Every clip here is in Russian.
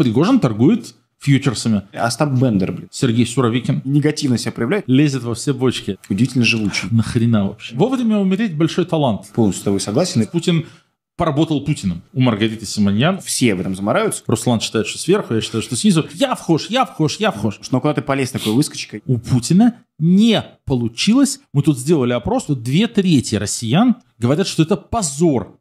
Пригожин торгует фьючерсами. Остап Бендер, блин. Сергей Суровикин. Негативно себя проявляет. Лезет во все бочки. Удивительно живучий. Нахрена вообще. Вовремя умереть большой талант. Полностью с тобой согласен. Путин поработал Путиным. У Маргариты Симоньян. Все в этом замораются. Руслан считает, что сверху, я считаю, что снизу. Я вхож, я вхож, я вхож. Что ну, куда ты полез такой выскочкой? У Путина не получилось. Мы тут сделали опрос, вот две трети россиян говорят, что это позор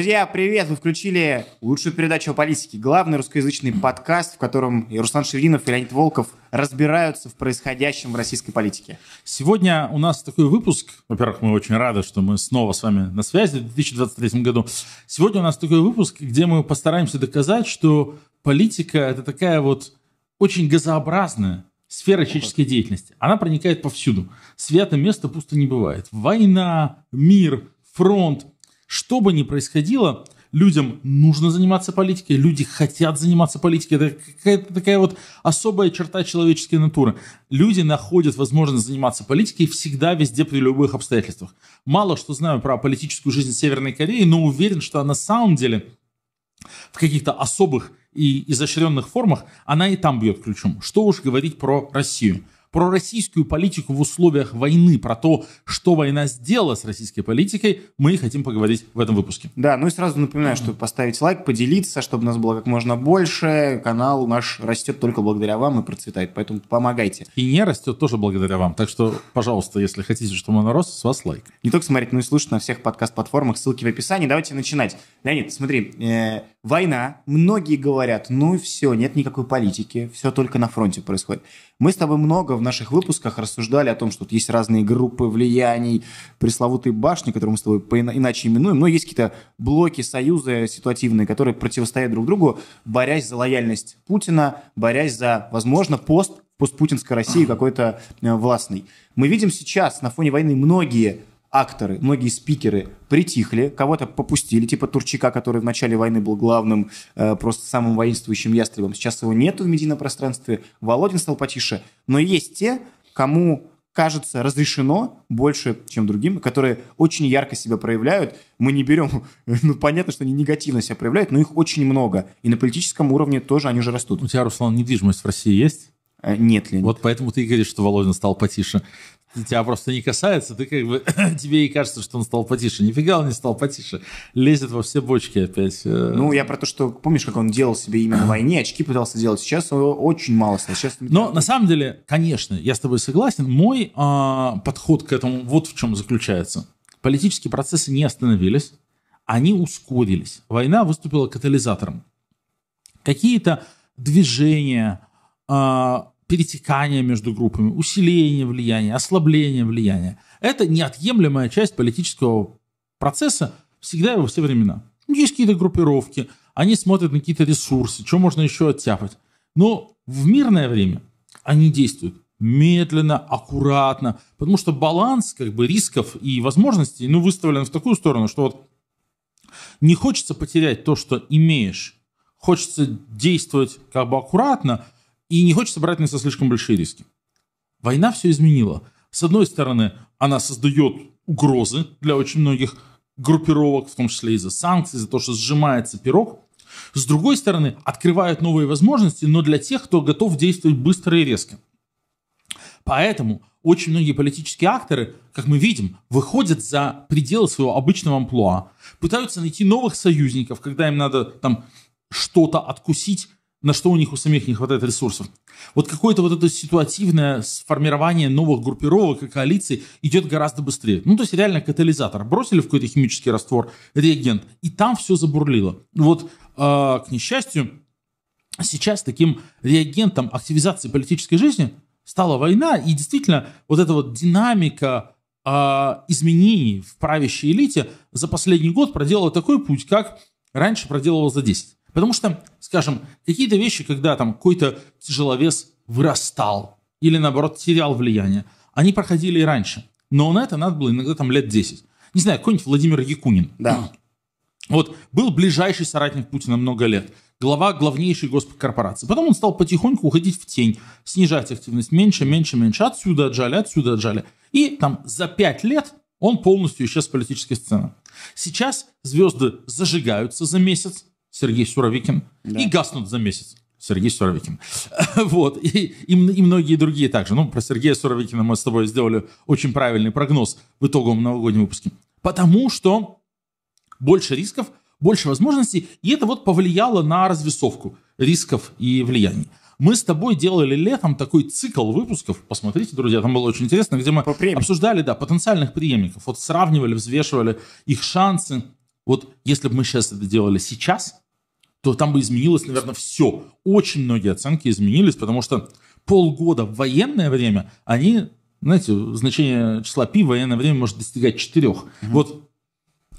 Друзья, привет! Вы включили лучшую передачу о политике, главный русскоязычный подкаст, в котором и Руслан Шевинов, и Леонид Волков разбираются в происходящем в российской политике. Сегодня у нас такой выпуск. Во-первых, мы очень рады, что мы снова с вами на связи в 2023 году. Сегодня у нас такой выпуск, где мы постараемся доказать, что политика — это такая вот очень газообразная, сфера человеческой деятельности. Она проникает повсюду. Свято место пусто не бывает. Война, мир, фронт, что бы ни происходило, людям нужно заниматься политикой, люди хотят заниматься политикой. Это какая-то такая вот особая черта человеческой натуры. Люди находят возможность заниматься политикой всегда, везде, при любых обстоятельствах. Мало что знаю про политическую жизнь Северной Кореи, но уверен, что на самом деле в каких-то особых и изощренных формах она и там бьет ключом. Что уж говорить про Россию про российскую политику в условиях войны, про то, что война сделала с российской политикой, мы и хотим поговорить в этом выпуске. Да, ну и сразу напоминаю, что поставить лайк, поделиться, чтобы нас было как можно больше. Канал наш растет только благодаря вам и процветает, поэтому помогайте. И не растет тоже благодаря вам, так что, пожалуйста, если хотите, чтобы он рос, с вас лайк. Не только смотреть, но и слушать на всех подкаст-платформах, ссылки в описании. Давайте начинать. Леонид, смотри, э, война, многие говорят, ну и все, нет никакой политики, все только на фронте происходит. Мы с тобой много в наших выпусках рассуждали о том, что тут есть разные группы влияний, пресловутые башни, которые мы с тобой иначе именуем, но есть какие-то блоки, союзы ситуативные, которые противостоят друг другу, борясь за лояльность Путина, борясь за, возможно, пост постпутинской России какой-то э, властный. Мы видим сейчас на фоне войны многие акторы, многие спикеры притихли, кого-то попустили, типа Турчика, который в начале войны был главным, э, просто самым воинствующим ястребом. Сейчас его нету в медийно-пространстве, Володин стал потише. Но есть те, кому кажется, разрешено больше, чем другим, которые очень ярко себя проявляют. Мы не берем, ну, понятно, что они негативно себя проявляют, но их очень много. И на политическом уровне тоже они же растут. У тебя, Руслан, недвижимость в России есть? Э, нет, Леонид. Вот поэтому ты и говоришь, что Володин стал потише тебя просто не касается, ты как бы, тебе и кажется, что он стал потише. Нифига он не стал потише. Лезет во все бочки опять. Э. Ну, я про то, что, помнишь, как он делал себе именно на войне, очки пытался делать. Сейчас его очень мало стало. Сейчас... Но на самом деле, конечно, я с тобой согласен. Мой а, подход к этому вот в чем заключается. Политические процессы не остановились, они ускорились. Война выступила катализатором. Какие-то движения, а, перетекание между группами, усиление влияния, ослабление влияния. Это неотъемлемая часть политического процесса всегда и во все времена. Ну, есть какие-то группировки, они смотрят на какие-то ресурсы, что можно еще оттяпать. Но в мирное время они действуют медленно, аккуратно, потому что баланс как бы рисков и возможностей ну, выставлен в такую сторону, что вот не хочется потерять то, что имеешь, хочется действовать как бы аккуратно, и не хочется брать на себя слишком большие риски. Война все изменила. С одной стороны, она создает угрозы для очень многих группировок, в том числе из-за санкций, за то, что сжимается пирог. С другой стороны, открывает новые возможности, но для тех, кто готов действовать быстро и резко. Поэтому очень многие политические акторы, как мы видим, выходят за пределы своего обычного амплуа, пытаются найти новых союзников, когда им надо там что-то откусить на что у них у самих не хватает ресурсов. Вот какое-то вот это ситуативное сформирование новых группировок и коалиций идет гораздо быстрее. Ну, то есть реально катализатор. Бросили в какой-то химический раствор реагент, и там все забурлило. Вот, э, к несчастью, сейчас таким реагентом активизации политической жизни стала война, и действительно вот эта вот динамика э, изменений в правящей элите за последний год проделала такой путь, как раньше проделывал за 10. Потому что, скажем, какие-то вещи, когда там какой-то тяжеловес вырастал или, наоборот, терял влияние, они проходили и раньше. Но на это надо было иногда там лет 10. Не знаю, какой-нибудь Владимир Якунин. Да. Вот, был ближайший соратник Путина много лет глава главнейшей госкорпорации. Потом он стал потихоньку уходить в тень, снижать активность меньше, меньше, меньше, отсюда отжали, отсюда отжали. И там за пять лет он полностью исчез с политической сцены. Сейчас звезды зажигаются за месяц, Сергей Суровикин, да. и гаснут за месяц. Сергей Суровикин. вот. И, и, и многие другие также. Ну, про Сергея Суровикина мы с тобой сделали очень правильный прогноз в итоговом новогоднем выпуске. Потому что больше рисков, больше возможностей, и это вот повлияло на развесовку рисков и влияний. Мы с тобой делали летом такой цикл выпусков. Посмотрите, друзья, там было очень интересно, где мы обсуждали да, потенциальных преемников. Вот сравнивали, взвешивали их шансы, вот если бы мы сейчас это делали сейчас, то там бы изменилось, наверное, все. Очень многие оценки изменились, потому что полгода в военное время, они, знаете, значение числа пи в военное время может достигать 4. Угу. Вот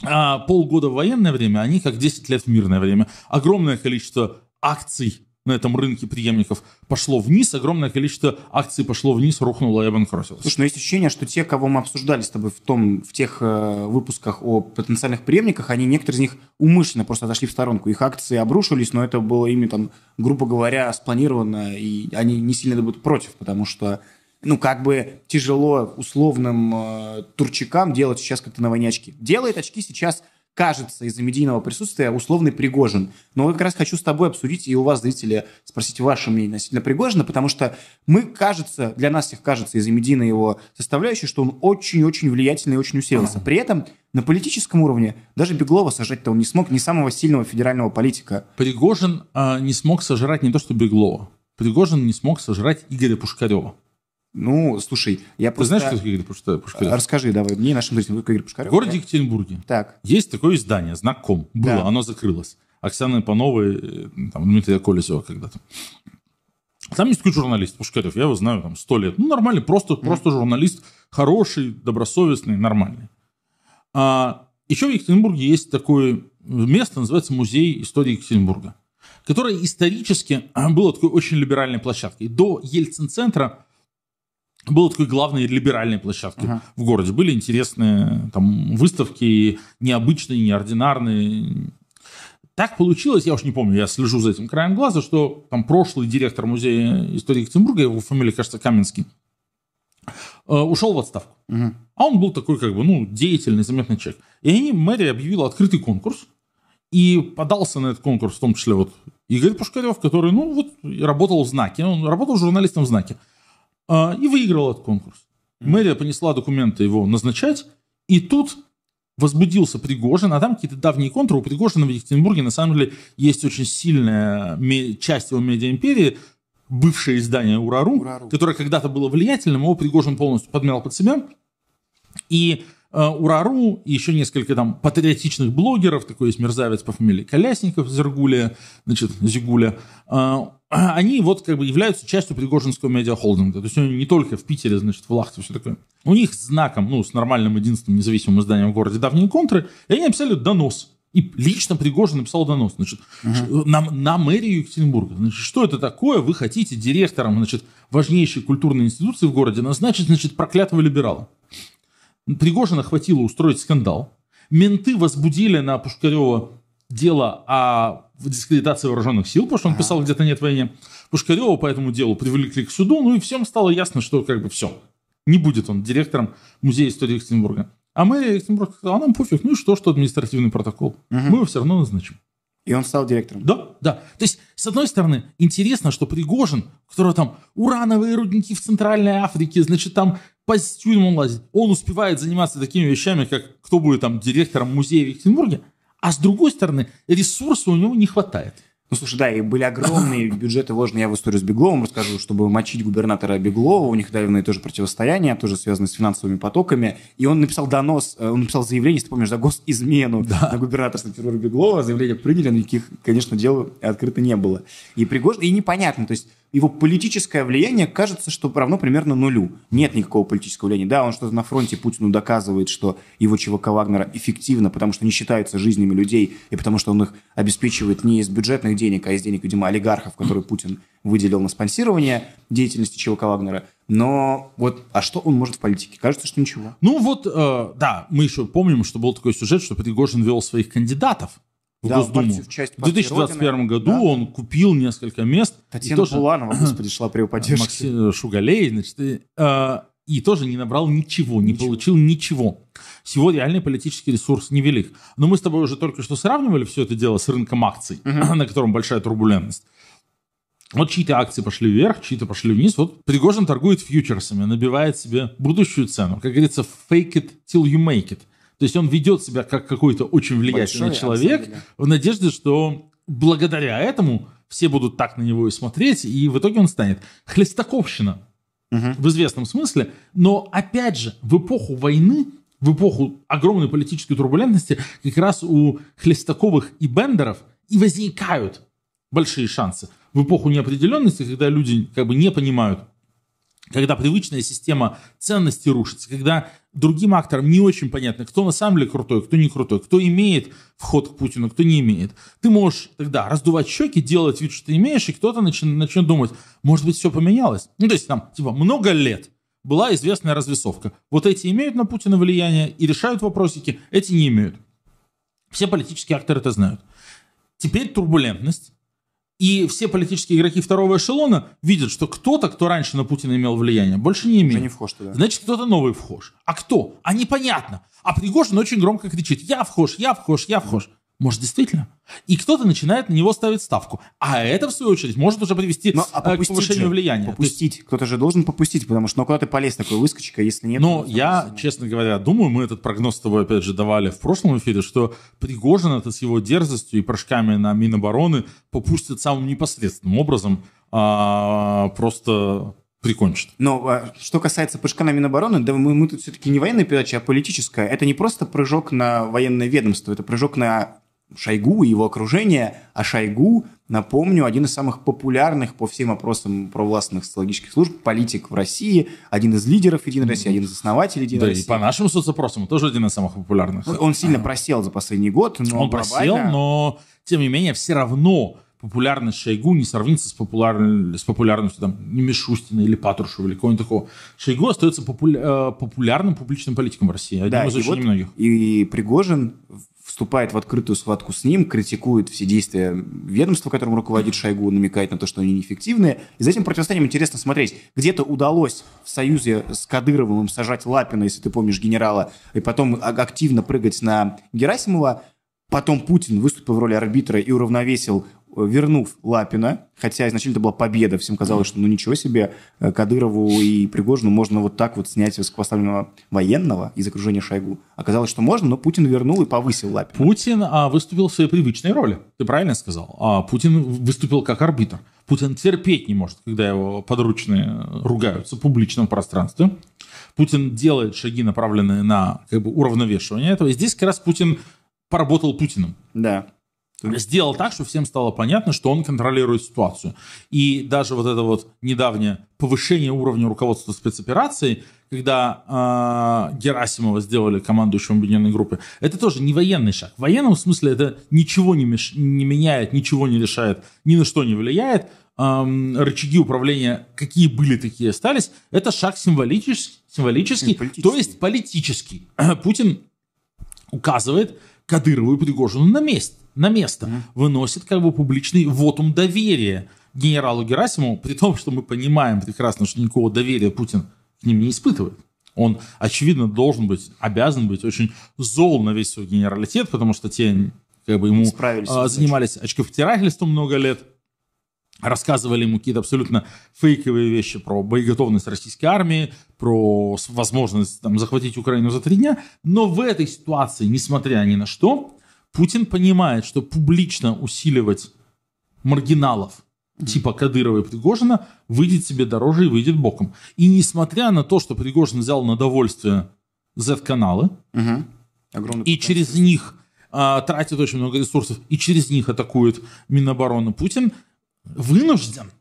а полгода в военное время, они как 10 лет в мирное время. Огромное количество акций на этом рынке преемников пошло вниз, огромное количество акций пошло вниз, рухнуло и обанкротилось. Слушай, но ну есть ощущение, что те, кого мы обсуждали с тобой в, том, в тех э, выпусках о потенциальных преемниках, они, некоторые из них умышленно просто отошли в сторонку. Их акции обрушились, но это было ими, там, грубо говоря, спланировано, и они не сильно будут против, потому что ну, как бы тяжело условным э, турчакам делать сейчас как-то на войне Делает очки сейчас кажется из-за медийного присутствия условный Пригожин. Но как раз хочу с тобой обсудить и у вас, зрители, спросить ваше мнение относительно Пригожина, потому что мы, кажется, для нас всех кажется из-за медийной его составляющей, что он очень-очень влиятельный и очень усилился. При этом на политическом уровне даже Беглова сажать-то он не смог, не самого сильного федерального политика. Пригожин а, не смог сожрать не то, что Беглова. Пригожин не смог сожрать Игоря Пушкарева. Ну, слушай, я просто... Ты знаешь, кто такой Игорь Пушкарев? А, расскажи давай мне, нашим зрителям, кто Игорь Пушкарев. В городе Екатеринбурге так. есть такое издание, знаком Было, да. оно закрылось. Оксана Панова, э, там, Дмитрия Колесева когда-то. Там есть такой журналист Пушкарев, я его знаю там сто лет. Ну, нормальный, просто, mm. просто журналист, хороший, добросовестный, нормальный. А, еще в Екатеринбурге есть такое место, называется Музей истории Екатеринбурга, которое исторически а, было такой очень либеральной площадкой. До Ельцин-центра было такой главной либеральной площадки uh-huh. в городе. Были интересные там выставки, необычные, неординарные. Так получилось, я уж не помню, я слежу за этим краем глаза, что там прошлый директор музея истории Екатеринбурга, его фамилия, кажется, Каменский, э, ушел в отставку. Uh-huh. А он был такой, как бы, ну, деятельный, заметный человек. И они, мэрия объявила открытый конкурс, и подался на этот конкурс, в том числе вот Игорь Пушкарев, который, ну, вот, работал в «Знаке». Он работал журналистом в «Знаке» а, и выиграл этот конкурс. Мэрия понесла документы его назначать, и тут возбудился Пригожин, а там какие-то давние контуры. У Пригожина в Екатеринбурге, на самом деле, есть очень сильная часть его медиа-империи, бывшее издание «Урару», Урару. которое когда-то было влиятельным, его Пригожин полностью подмял под себя. И Э, Урару и еще несколько там патриотичных блогеров, такой есть мерзавец по фамилии Колясников, Зергуля, значит, Зигуля, э, они вот как бы являются частью Пригожинского медиахолдинга. То есть они не только в Питере, значит, в Лахте, все такое. У них знаком, ну, с нормальным единственным независимым изданием в городе давние контры, и они написали донос. И лично Пригожин написал донос, значит, uh-huh. Э, на, на мэрию Екатеринбурга. Значит, что это такое? Вы хотите директором, значит, важнейшей культурной институции в городе назначить, значит, проклятого либерала. Пригожина хватило устроить скандал. Менты возбудили на Пушкарева дело о дискредитации вооруженных сил, потому что он а. писал где-то нет войне. Пушкарева по этому делу привлекли к суду, ну и всем стало ясно, что как бы все. Не будет он директором музея истории Екатеринбурга. А мы Екатеринбург сказал, а нам пофиг, ну и что, что административный протокол. Угу. Мы его все равно назначим. И он стал директором. Да, да. То есть, с одной стороны, интересно, что Пригожин, у которого там урановые рудники в Центральной Африке, значит, там по тюрьмам лазит, он успевает заниматься такими вещами, как кто будет там директором музея в Екатеринбурге, а с другой стороны, ресурса у него не хватает. Ну, слушай, да, и были огромные бюджеты вложены. Я в историю с Бегловым расскажу, чтобы мочить губернатора Беглова. У них давно тоже противостояние, тоже связано с финансовыми потоками. И он написал донос, э, он написал заявление, если ты помнишь, за госизмену да. на губернатора санкт Беглова. Заявление приняли, но никаких, конечно, дел открыто не было. И Пригожин, и непонятно, то есть его политическое влияние кажется, что равно примерно нулю. Нет никакого политического влияния. Да, он что-то на фронте Путину доказывает, что его ЧВК Вагнера эффективно, потому что не считаются жизнями людей, и потому что он их обеспечивает не из бюджетных денег, а из денег, видимо, олигархов, которые Путин выделил на спонсирование деятельности ЧВК Вагнера. Но вот, а что он может в политике? Кажется, что ничего. Ну вот, э, да, мы еще помним, что был такой сюжет, что Пригожин вел своих кандидатов в да, Госдуму. Партию, в, часть в 2021 Родины. году да. он купил несколько мест. Татьяна тоже... Буланова, господи, шла при его э, поддержке. Максим э, Шугалей, значит, и, э, и тоже не набрал ничего, не ничего. получил ничего. Всего реальный политический ресурс невелик. Но мы с тобой уже только что сравнивали все это дело с рынком акций, угу. на котором большая турбулентность. Вот чьи-то акции пошли вверх, чьи-то пошли вниз. Вот Пригожин торгует фьючерсами, набивает себе будущую цену. Как говорится, fake it till you make it. То есть он ведет себя как какой-то очень влиятельный Большой, человек абсолютно. в надежде, что благодаря этому все будут так на него и смотреть, и в итоге он станет. Хлестаковщина угу. в известном смысле, но опять же в эпоху войны в эпоху огромной политической турбулентности как раз у Хлестаковых и Бендеров и возникают большие шансы. В эпоху неопределенности, когда люди как бы не понимают, когда привычная система ценностей рушится, когда другим акторам не очень понятно, кто на самом деле крутой, кто не крутой, кто имеет вход к Путину, кто не имеет. Ты можешь тогда раздувать щеки, делать вид, что ты имеешь, и кто-то начнет, начнет думать, может быть, все поменялось. Ну, то есть там, типа, много лет была известная развесовка. Вот эти имеют на Путина влияние и решают вопросики, эти не имеют. Все политические акторы это знают. Теперь турбулентность и все политические игроки второго эшелона видят, что кто-то, кто раньше на Путина имел влияние, больше не имеет. не вхож туда. Значит, кто-то новый вхож. А кто? А непонятно. А Пригожин очень громко кричит. Я вхож, я вхож, я вхож. Может, действительно? И кто-то начинает на него ставить ставку. А это, в свою очередь, может уже привести Но, э, а к повышению же, влияния. Попустить. Есть... Кто-то же должен попустить, потому что ну куда ты полез такой выскочка, если нет... Но я, не... честно говоря, думаю, мы этот прогноз с тобой, опять же, давали в прошлом эфире, что Пригожин это с его дерзостью и прыжками на Минобороны попустит самым непосредственным образом а, просто прикончит. Но а, что касается прыжка на Минобороны, да мы, мы тут все-таки не военная передача, а политическая. Это не просто прыжок на военное ведомство, это прыжок на Шойгу и его окружение, а Шойгу, напомню, один из самых популярных по всем опросам провластных социологических служб политик в России, один из лидеров Единой России, один из основателей Единой да, России. Да, и по нашим соцопросам тоже один из самых популярных. Он сильно просел за последний год, но Он глобально... просел, но тем не менее все равно популярность Шойгу не сравнится с, популяр... с популярностью там, Мишустина или Патрушева или кого-нибудь такого. Шойгу остается популя... Э, популярным публичным политиком в России, одним да, из очень вот немногих. И Пригожин вступает в открытую схватку с ним, критикует все действия ведомства, которым руководит Шойгу, намекает на то, что они неэффективные. И за этим противостоянием интересно смотреть. Где-то удалось в союзе с Кадыровым сажать Лапина, если ты помнишь генерала, и потом активно прыгать на Герасимова. Потом Путин выступил в роли арбитра и уравновесил э, вернув Лапина, хотя изначально это была победа, всем казалось, что ну ничего себе, э, Кадырову и Пригожину можно вот так вот снять высокопоставленного военного из окружения Шойгу. Оказалось, что можно, но Путин вернул и повысил Лапина. Путин а, выступил в своей привычной роли, ты правильно сказал. А, Путин выступил как арбитр. Путин терпеть не может, когда его подручные ругаются в публичном пространстве. Путин делает шаги, направленные на как бы, уравновешивание этого. И здесь как раз Путин поработал Путиным. Да. Сделал так, что всем стало понятно, что он контролирует ситуацию. И даже вот это вот недавнее повышение уровня руководства спецоперации, когда э, Герасимова сделали командующим объединенной группы, это тоже не военный шаг. В военном смысле это ничего не, меш... не меняет, ничего не решает, ни на что не влияет. Эм, рычаги управления, какие были, такие остались. Это шаг символический, символический то есть политический. Путин указывает Кадырова и Пригожина на, место, на место, mm-hmm. выносит как бы публичный вотум доверия генералу Герасимову, при том, что мы понимаем прекрасно, что никакого доверия Путин к ним не испытывает. Он, очевидно, должен быть, обязан быть очень зол на весь свой генералитет, потому что те как бы ему Справились, а, занимались очковтирательством много лет, рассказывали ему какие-то абсолютно фейковые вещи про боеготовность российской армии, про возможность там, захватить Украину за три дня. Но в этой ситуации, несмотря ни на что, Путин понимает, что публично усиливать маргиналов типа Кадырова и Пригожина выйдет себе дороже и выйдет боком. И несмотря на то, что Пригожин взял на довольствие Z-каналы, угу. и через них а, тратит очень много ресурсов, и через них атакует Минобороны Путин – вынужден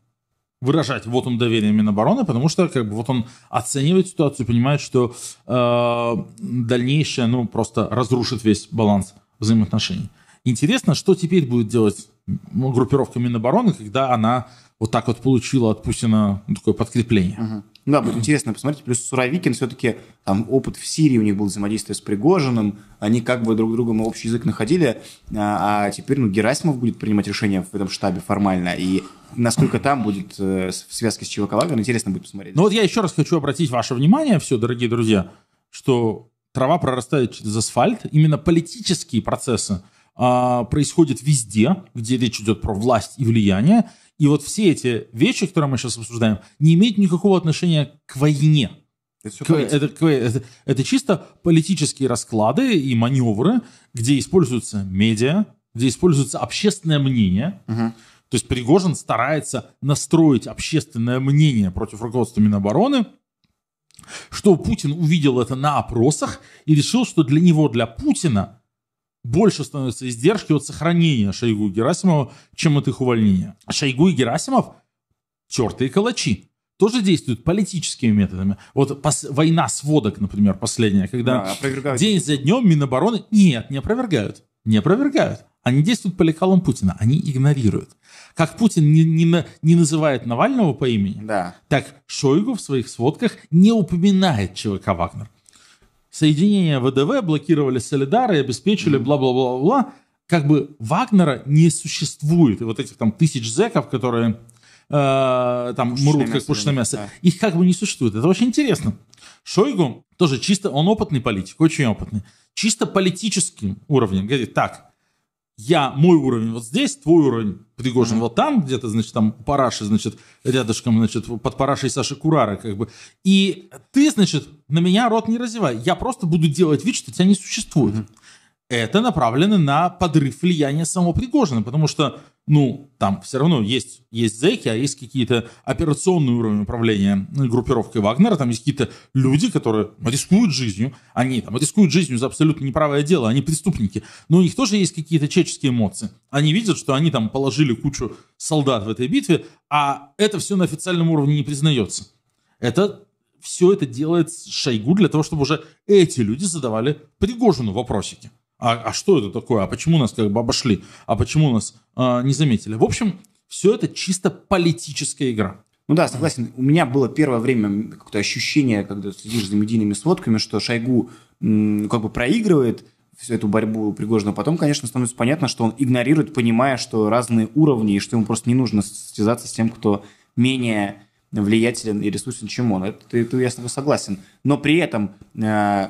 выражать вот он доверие Минобороны, потому что как бы вот он оценивает ситуацию, понимает, что э, дальнейшее, ну, просто разрушит весь баланс взаимоотношений. Интересно, что теперь будет делать ну, группировка Минобороны, когда она вот так вот получила от Путина ну, такое подкрепление. Угу. Ну да, будет интересно посмотреть. Плюс Суровикин все-таки, там, опыт в Сирии у них был взаимодействие с Пригожиным, они как бы друг другом общий язык находили, а, а теперь, ну, Герасимов будет принимать решение в этом штабе формально, и насколько там будет э, в связке с ЧВК Вагнер, интересно будет посмотреть. Ну вот я еще раз хочу обратить ваше внимание, все, дорогие друзья, что трава прорастает через асфальт, именно политические процессы, а, происходят везде, где речь идет про власть и влияние. И вот все эти вещи, которые мы сейчас обсуждаем, не имеют никакого отношения к войне. Это, к, это, это, это чисто политические расклады и маневры, где используются медиа, где используется общественное мнение. Угу. То есть Пригожин старается настроить общественное мнение против руководства Минобороны, что Путин увидел это на опросах и решил, что для него, для Путина больше становятся издержки от сохранения Шойгу и Герасимова, чем от их увольнения. Шойгу и Герасимов – тертые калачи. Тоже действуют политическими методами. Вот пос- война сводок, например, последняя, когда да, день за днем Минобороны... Нет, не опровергают. Не опровергают. Они действуют по лекалам Путина, они игнорируют. Как Путин не, не, не называет Навального по имени, да. так Шойгу в своих сводках не упоминает ЧВК «Вагнер» соединения ВДВ блокировали Солидары и обеспечили бла-бла-бла-бла. бла Как бы Вагнера не существует. И вот этих там тысяч зеков, которые э, там пушечное мрут как пушечное мясо, да. их как бы не существует. Это очень интересно. Шойгу тоже чисто, он опытный политик, очень опытный. Чисто политическим уровнем говорит, так, я, мой уровень вот здесь, твой уровень Пригожин mm-hmm. вот там, где-то, значит, там Параши, значит, рядышком, значит, под Парашей Саши Курара, как бы. И ты, значит, на меня рот не разевай. Я просто буду делать вид, что тебя не существует. Mm-hmm это направлено на подрыв влияния самого Пригожина, потому что, ну, там все равно есть, есть зэки, а есть какие-то операционные уровни управления группировкой Вагнера, там есть какие-то люди, которые рискуют жизнью, они там рискуют жизнью за абсолютно неправое дело, они преступники, но у них тоже есть какие-то чеческие эмоции. Они видят, что они там положили кучу солдат в этой битве, а это все на официальном уровне не признается. Это все это делает Шойгу для того, чтобы уже эти люди задавали Пригожину вопросики. А, а что это такое? А почему нас как бы обошли? А почему нас э, не заметили? В общем, все это чисто политическая игра. Ну да, согласен. У меня было первое время какое-то ощущение, когда следишь за медийными сводками, что Шойгу как бы проигрывает всю эту борьбу Пригожина. Потом, конечно, становится понятно, что он игнорирует, понимая, что разные уровни, и что ему просто не нужно состязаться с тем, кто менее влиятелен и ресурсен, чем он. Это, это я с тобой согласен. Но при этом э,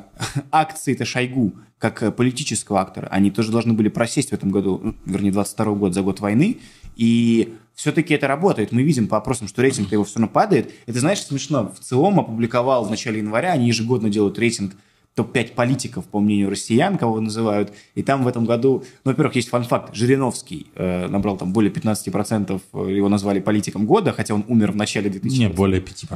акции это Шойгу как э, политического актора, они тоже должны были просесть в этом году, вернее, 22 год за год войны, и все-таки это работает. Мы видим по опросам, что рейтинг его все равно падает. Это, знаешь, смешно. В целом опубликовал в начале января, они ежегодно делают рейтинг топ-5 политиков, по мнению россиян, кого называют. И там в этом году, ну, во-первых, есть фан-факт. Жириновский э, набрал там более 15%, э, его назвали политиком года, хотя он умер в начале 2000 Не, более 5%.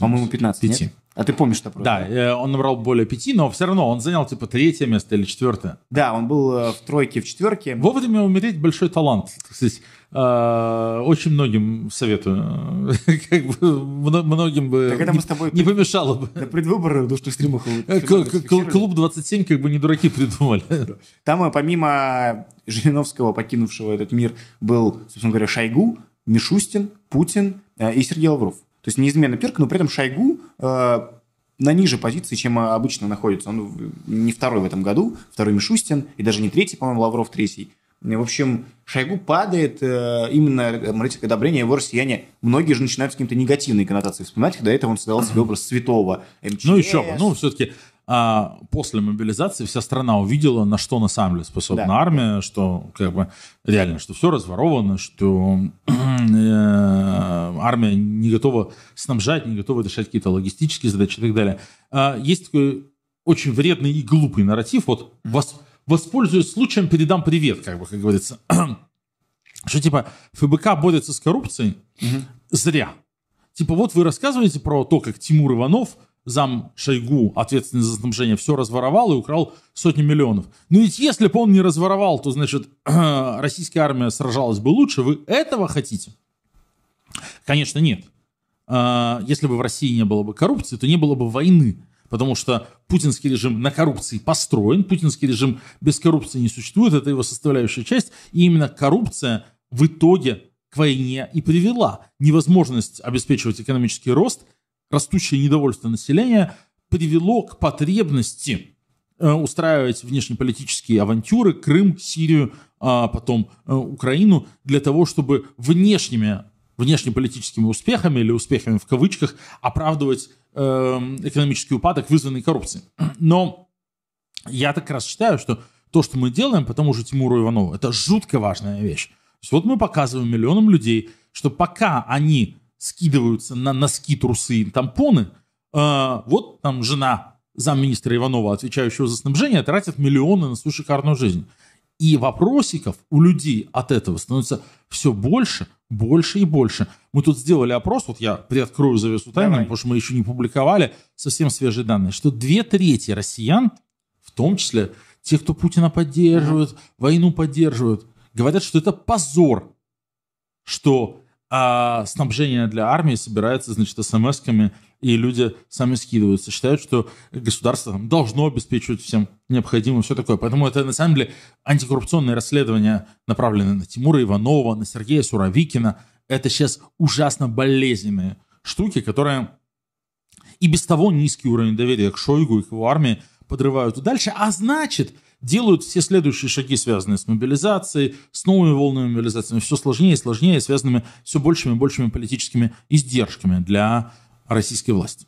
По-моему, 15, 5. нет? А ты помнишь что просто? Да, э, он набрал более 5, но все равно он занял типа третье место или четвертое. Да, он был э, в тройке, в четверке. Вовремя умереть большой талант. То есть а, очень многим советую. многим бы не, помешало бы. На предвыборах душных стримах. Клуб 27 как бы не дураки придумали. Там э, помимо Жириновского, покинувшего этот мир, был, собственно говоря, Шойгу, Мишустин, Путин э, и Сергей Лавров. То есть неизменно пирка, но при этом Шойгу э, на ниже позиции, чем обычно находится. Он не второй в этом году, второй Мишустин, и даже не третий, по-моему, Лавров третий. В общем, Шойгу падает э, именно э, рейтинг одобрения его россияне. Многие же начинают с каким-то негативной коннотацией вспоминать, когда это он создавал себе образ святого. МЧС. Ну еще, ну все-таки а после мобилизации вся страна увидела, на что на самом деле способна да. армия, что как бы реально, что все разворовано, что э, армия не готова снабжать, не готова решать какие-то логистические задачи и так далее. А, есть такой очень вредный и глупый нарратив. Вот вас воспользуюсь случаем, передам привет, как бы, как говорится. Что типа ФБК борется с коррупцией угу. зря. Типа вот вы рассказываете про то, как Тимур Иванов, зам Шойгу, ответственный за снабжение, все разворовал и украл сотни миллионов. Ну ведь если бы он не разворовал, то значит российская армия сражалась бы лучше. Вы этого хотите? Конечно, нет. А, если бы в России не было бы коррупции, то не было бы войны потому что путинский режим на коррупции построен, путинский режим без коррупции не существует, это его составляющая часть, и именно коррупция в итоге к войне и привела. Невозможность обеспечивать экономический рост, растущее недовольство населения привело к потребности э, устраивать внешнеполитические авантюры, Крым, Сирию, а потом э, Украину, для того, чтобы внешними внешнеполитическими успехами или успехами в кавычках оправдывать э, экономический упадок, вызванный коррупцией. Но я так раз считаю, что то, что мы делаем, потому что Тимуру Иванову, это жутко важная вещь. вот мы показываем миллионам людей, что пока они скидываются на носки, трусы и тампоны, э, вот там жена замминистра Иванова, отвечающего за снабжение, тратит миллионы на свою шикарную жизнь. И вопросиков у людей от этого становится все больше – больше и больше. Мы тут сделали опрос, вот я приоткрою завесу тайны, потому что мы еще не публиковали совсем свежие данные, что две трети россиян, в том числе те, кто Путина поддерживают, войну поддерживают, говорят, что это позор, что а, снабжение для армии собирается, значит, смс-ками и люди сами скидываются, считают, что государство должно обеспечивать всем необходимое, все такое. Поэтому это, на самом деле, антикоррупционные расследования, направленные на Тимура Иванова, на Сергея Суровикина, это сейчас ужасно болезненные штуки, которые и без того низкий уровень доверия к Шойгу и к его армии подрывают и дальше, а значит, делают все следующие шаги, связанные с мобилизацией, с новыми волнами мобилизации, все сложнее и сложнее, связанными все большими и большими политическими издержками для российской власти.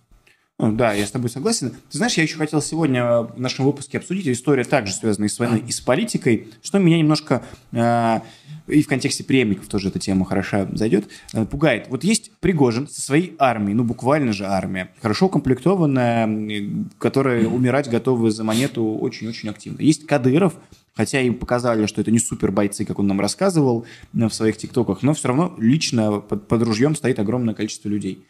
Ну да, я с тобой согласен. Ты знаешь, я еще хотел сегодня в нашем выпуске обсудить историю, также связанную с войной и с политикой, что меня немножко э, и в контексте преемников тоже эта тема хорошо зайдет, э, пугает. Вот есть Пригожин со своей армией, ну буквально же армия, хорошо укомплектованная, которая умирать готовы за монету очень-очень активно. Есть Кадыров, хотя им показали, что это не супер бойцы, как он нам рассказывал э, в своих тиктоках, но все равно лично под, под ружьем стоит огромное количество людей.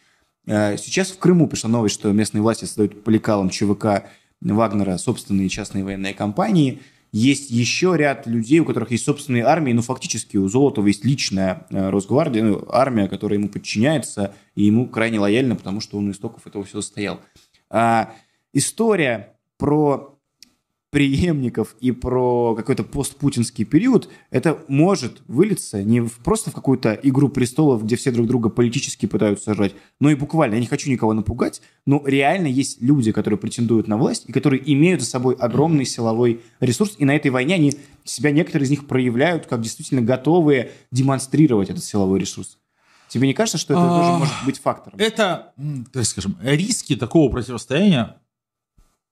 Э, сейчас в Крыму пришла новость, что местные власти создают по лекалам ЧВК Вагнера собственные частные военные компании. Есть еще ряд людей, у которых есть собственные армии, но ну, фактически у Золотого есть личная э, Росгвардия, ну, армия, которая ему подчиняется, и ему крайне лояльна, потому что он из токов этого всего стоял. А история про преемников и про какой-то постпутинский период, это может вылиться не в, просто в какую-то игру престолов, где все друг друга политически пытаются сажать, но и буквально, я не хочу никого напугать, но реально есть люди, которые претендуют на власть и которые имеют за собой огромный силовой ресурс, и на этой войне они себя, некоторые из них проявляют как действительно готовые демонстрировать этот силовой ресурс. Тебе не кажется, что это а, тоже может быть фактором? Это, скажем, риски такого противостояния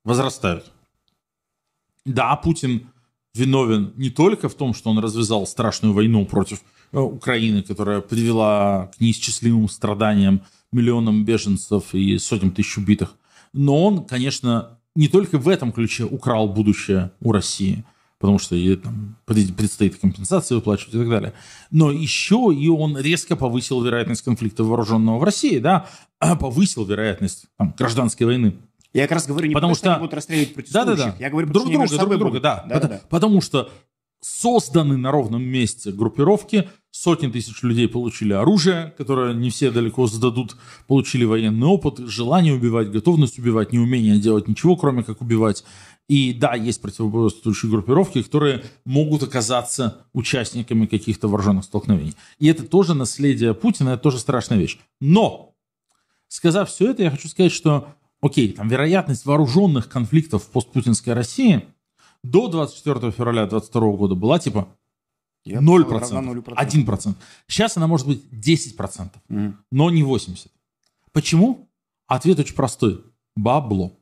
возрастают. Да, Путин виновен не только в том, что он развязал страшную войну против э, Украины, которая привела к неисчислимым страданиям миллионам беженцев и сотням тысяч убитых, но он, конечно, не только в этом ключе украл будущее у России, потому что ей там предстоит компенсации выплачивать и так далее. Но еще и он резко повысил вероятность конфликта вооруженного в России, да, повысил вероятность там, гражданской войны. Я как раз говорю не потому, потому что, будут расстреливать протестующих. Да, да, да. Я говорю, друг друга, друг друга, да. да, да, да. Потому что созданы на ровном месте группировки, сотни тысяч людей получили оружие, которое не все далеко сдадут, получили военный опыт, желание убивать, готовность убивать, неумение делать ничего, кроме как убивать. И да, есть противоборствующие группировки, которые могут оказаться участниками каких-то вооруженных столкновений. И это тоже наследие Путина, это тоже страшная вещь. Но, сказав все это, я хочу сказать, что окей, там вероятность вооруженных конфликтов в постпутинской России до 24 февраля 2022 года была типа 0%, 0%, 1%. Сейчас она может быть 10%, mm. но не 80%. Почему? Ответ очень простой. Бабло.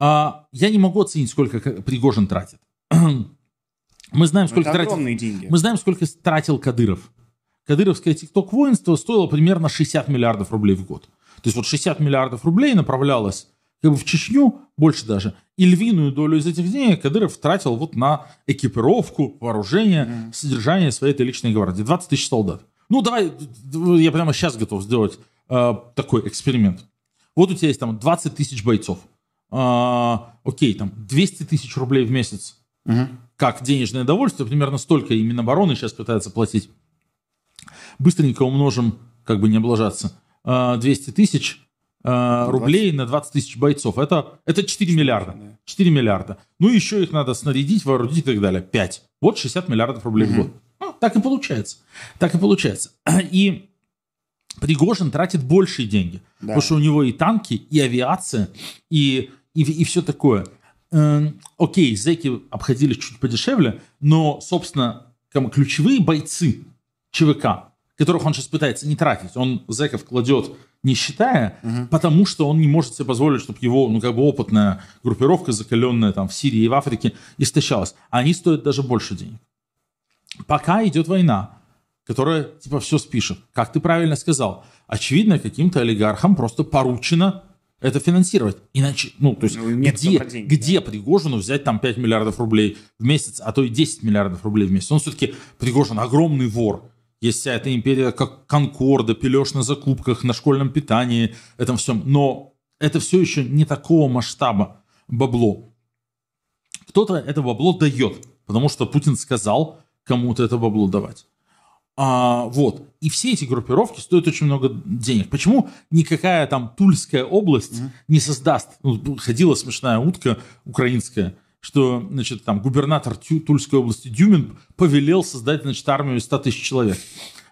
А, я не могу оценить, сколько Пригожин тратит. Мы знаем, ну, сколько Это тратил, деньги. мы знаем, сколько тратил Кадыров. Кадыровское тикток-воинство стоило примерно 60 миллиардов рублей в год. То есть вот 60 миллиардов рублей направлялось как бы в Чечню, больше даже, и львиную долю из этих денег Кадыров тратил вот на экипировку, вооружение, mm. содержание своей этой личной гвардии. 20 тысяч солдат. Ну, давай, я прямо сейчас готов сделать э, такой эксперимент. Вот у тебя есть там 20 тысяч бойцов. Э, окей, там 200 тысяч рублей в месяц. Mm-hmm. Как денежное довольствие, примерно столько и Минобороны сейчас пытаются платить. Быстренько умножим, как бы не облажаться, 200 э, тысяч э, ну, рублей на 20 тысяч бойцов. Это, это 4 миллиарда. 4 миллиарда. Ну, еще их надо снарядить, вооружить и так далее. 5. Вот 60 миллиардов рублей в год. Ну, так и получается. Так и получается. И Пригожин тратит большие деньги. Да. Потому что у него и танки, и авиация, и, и, и все такое. Эм, окей, зеки обходились чуть подешевле, но, собственно, ключевые бойцы ЧВК которых он сейчас пытается не тратить. Он зэков кладет не считая, угу. потому что он не может себе позволить, чтобы его, ну, как бы опытная группировка, закаленная там в Сирии и в Африке, истощалась. А они стоят даже больше денег. Пока идет война, которая, типа, все спишет. Как ты правильно сказал, очевидно, каким-то олигархам просто поручено это финансировать. Иначе, ну, то есть, ну, где, где да. Пригожину взять там 5 миллиардов рублей в месяц, а то и 10 миллиардов рублей в месяц? Он все-таки, Пригожин, огромный вор есть вся эта империя как Конкорда, пилешь на закупках, на школьном питании, этом всем. Но это все еще не такого масштаба бабло. Кто-то это бабло дает, потому что Путин сказал кому-то это бабло давать. А, вот. И все эти группировки стоят очень много денег. Почему никакая там Тульская область mm-hmm. не создаст? Ну, ходила смешная утка украинская – что, значит, там губернатор Тю, Тульской области Дюмин повелел создать, значит, армию 100 тысяч человек,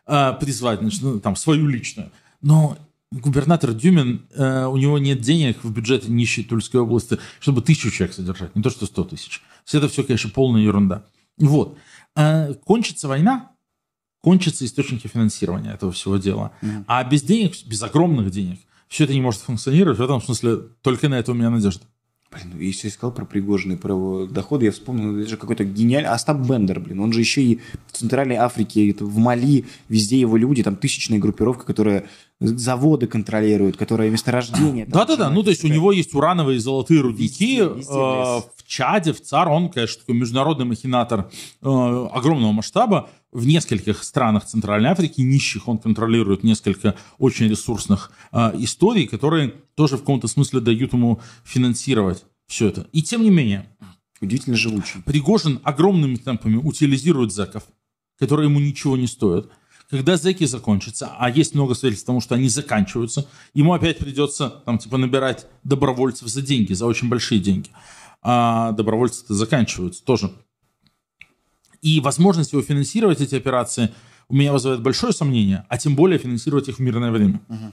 э, призвать, значит, ну, там, свою личную. Но губернатор Дюмин, э, у него нет денег в бюджете нищей Тульской области, чтобы тысячу человек содержать, не то что 100 тысяч. Все это все, конечно, полная ерунда. Вот. Э, кончится война, кончатся источники финансирования этого всего дела. Mm. А без денег, без огромных денег, все это не может функционировать. В этом смысле только на это у меня надежда. Блин, ну, если я сказал про Пригожина и про доходы, я вспомнил, ну, это же какой-то гениальный... Остап Бендер, блин, он же еще и в Центральной Африке, это в Мали, везде его люди, там тысячная группировка, которая заводы контролирует, которая месторождение... Да-да-да, ну то есть у него есть урановые и золотые рудники, э, в Чаде, в ЦАР, он, конечно, такой международный махинатор э, огромного масштаба, в нескольких странах Центральной Африки, нищих, он контролирует несколько очень ресурсных э, историй, которые тоже в каком-то смысле дают ему финансировать все это. И тем не менее... Удивительно живучий. Пригожин огромными темпами утилизирует зэков, которые ему ничего не стоят. Когда зэки закончатся, а есть много свидетельств тому, что они заканчиваются, ему опять придется там типа набирать добровольцев за деньги, за очень большие деньги. А добровольцы-то заканчиваются тоже и возможность его финансировать, эти операции, у меня вызывает большое сомнение, а тем более финансировать их в мирное время. Угу.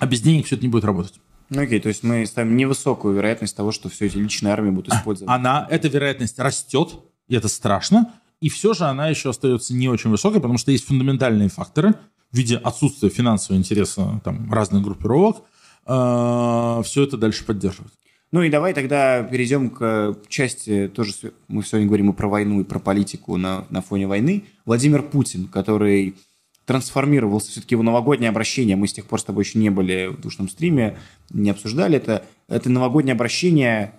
А без денег все это не будет работать. Ну окей, то есть мы ставим невысокую вероятность того, что все эти личные армии будут а, использовать. Она, эта вероятность растет, и это страшно, и все же она еще остается не очень высокой, потому что есть фундаментальные факторы в виде отсутствия финансового интереса там, разных группировок, э, все это дальше поддерживать. Ну и давай тогда перейдем к части, тоже мы сегодня говорим и про войну, и про политику на, на фоне войны. Владимир Путин, который трансформировался все-таки в новогоднее обращение. Мы с тех пор с тобой еще не были в душном стриме, не обсуждали это. Это новогоднее обращение,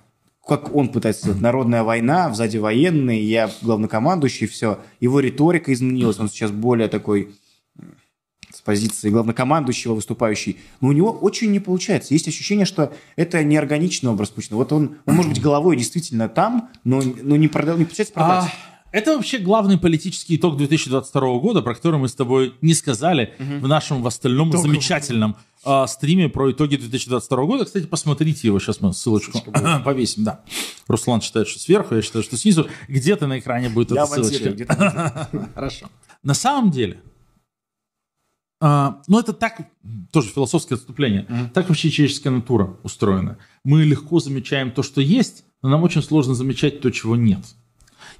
как он пытается сделать, народная война, взади военные, я главнокомандующий, все. Его риторика изменилась, он сейчас более такой позиции главнокомандующего, выступающий, но у него очень не получается. Есть ощущение, что это неорганичный образ Путина. Вот он, он может быть, головой действительно там, но, но не, продал, не получается а, продать. А... Это вообще главный политический итог 2022 года, про который мы с тобой не сказали угу. в нашем в остальном Только замечательном э, стриме про итоги 2022 года. Кстати, посмотрите его, сейчас мы ссылочку повесим, да. Руслан считает, что сверху, я считаю, что снизу. Где-то на экране будет я эта ссылочка. Хорошо. На самом деле, а, но ну, это так, тоже философское отступление, mm-hmm. так вообще человеческая натура устроена. Мы легко замечаем то, что есть, но нам очень сложно замечать то, чего нет.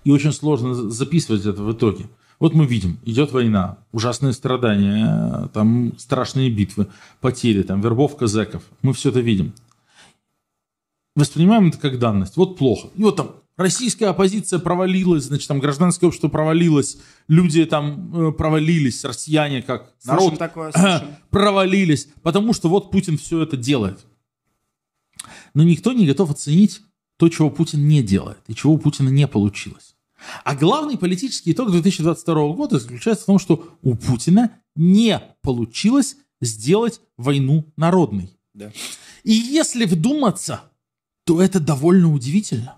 И очень сложно записывать это в итоге. Вот мы видим, идет война, ужасные страдания, там страшные битвы, потери, там вербовка зэков. Мы все это видим воспринимаем это как данность. Вот плохо. И вот там российская оппозиция провалилась, значит, там гражданское общество провалилось, люди там э, провалились, россияне как слышим народ такое, слышим. провалились, потому что вот Путин все это делает. Но никто не готов оценить то, чего Путин не делает и чего у Путина не получилось. А главный политический итог 2022 года заключается в том, что у Путина не получилось сделать войну народной. Да. И если вдуматься, то это довольно удивительно.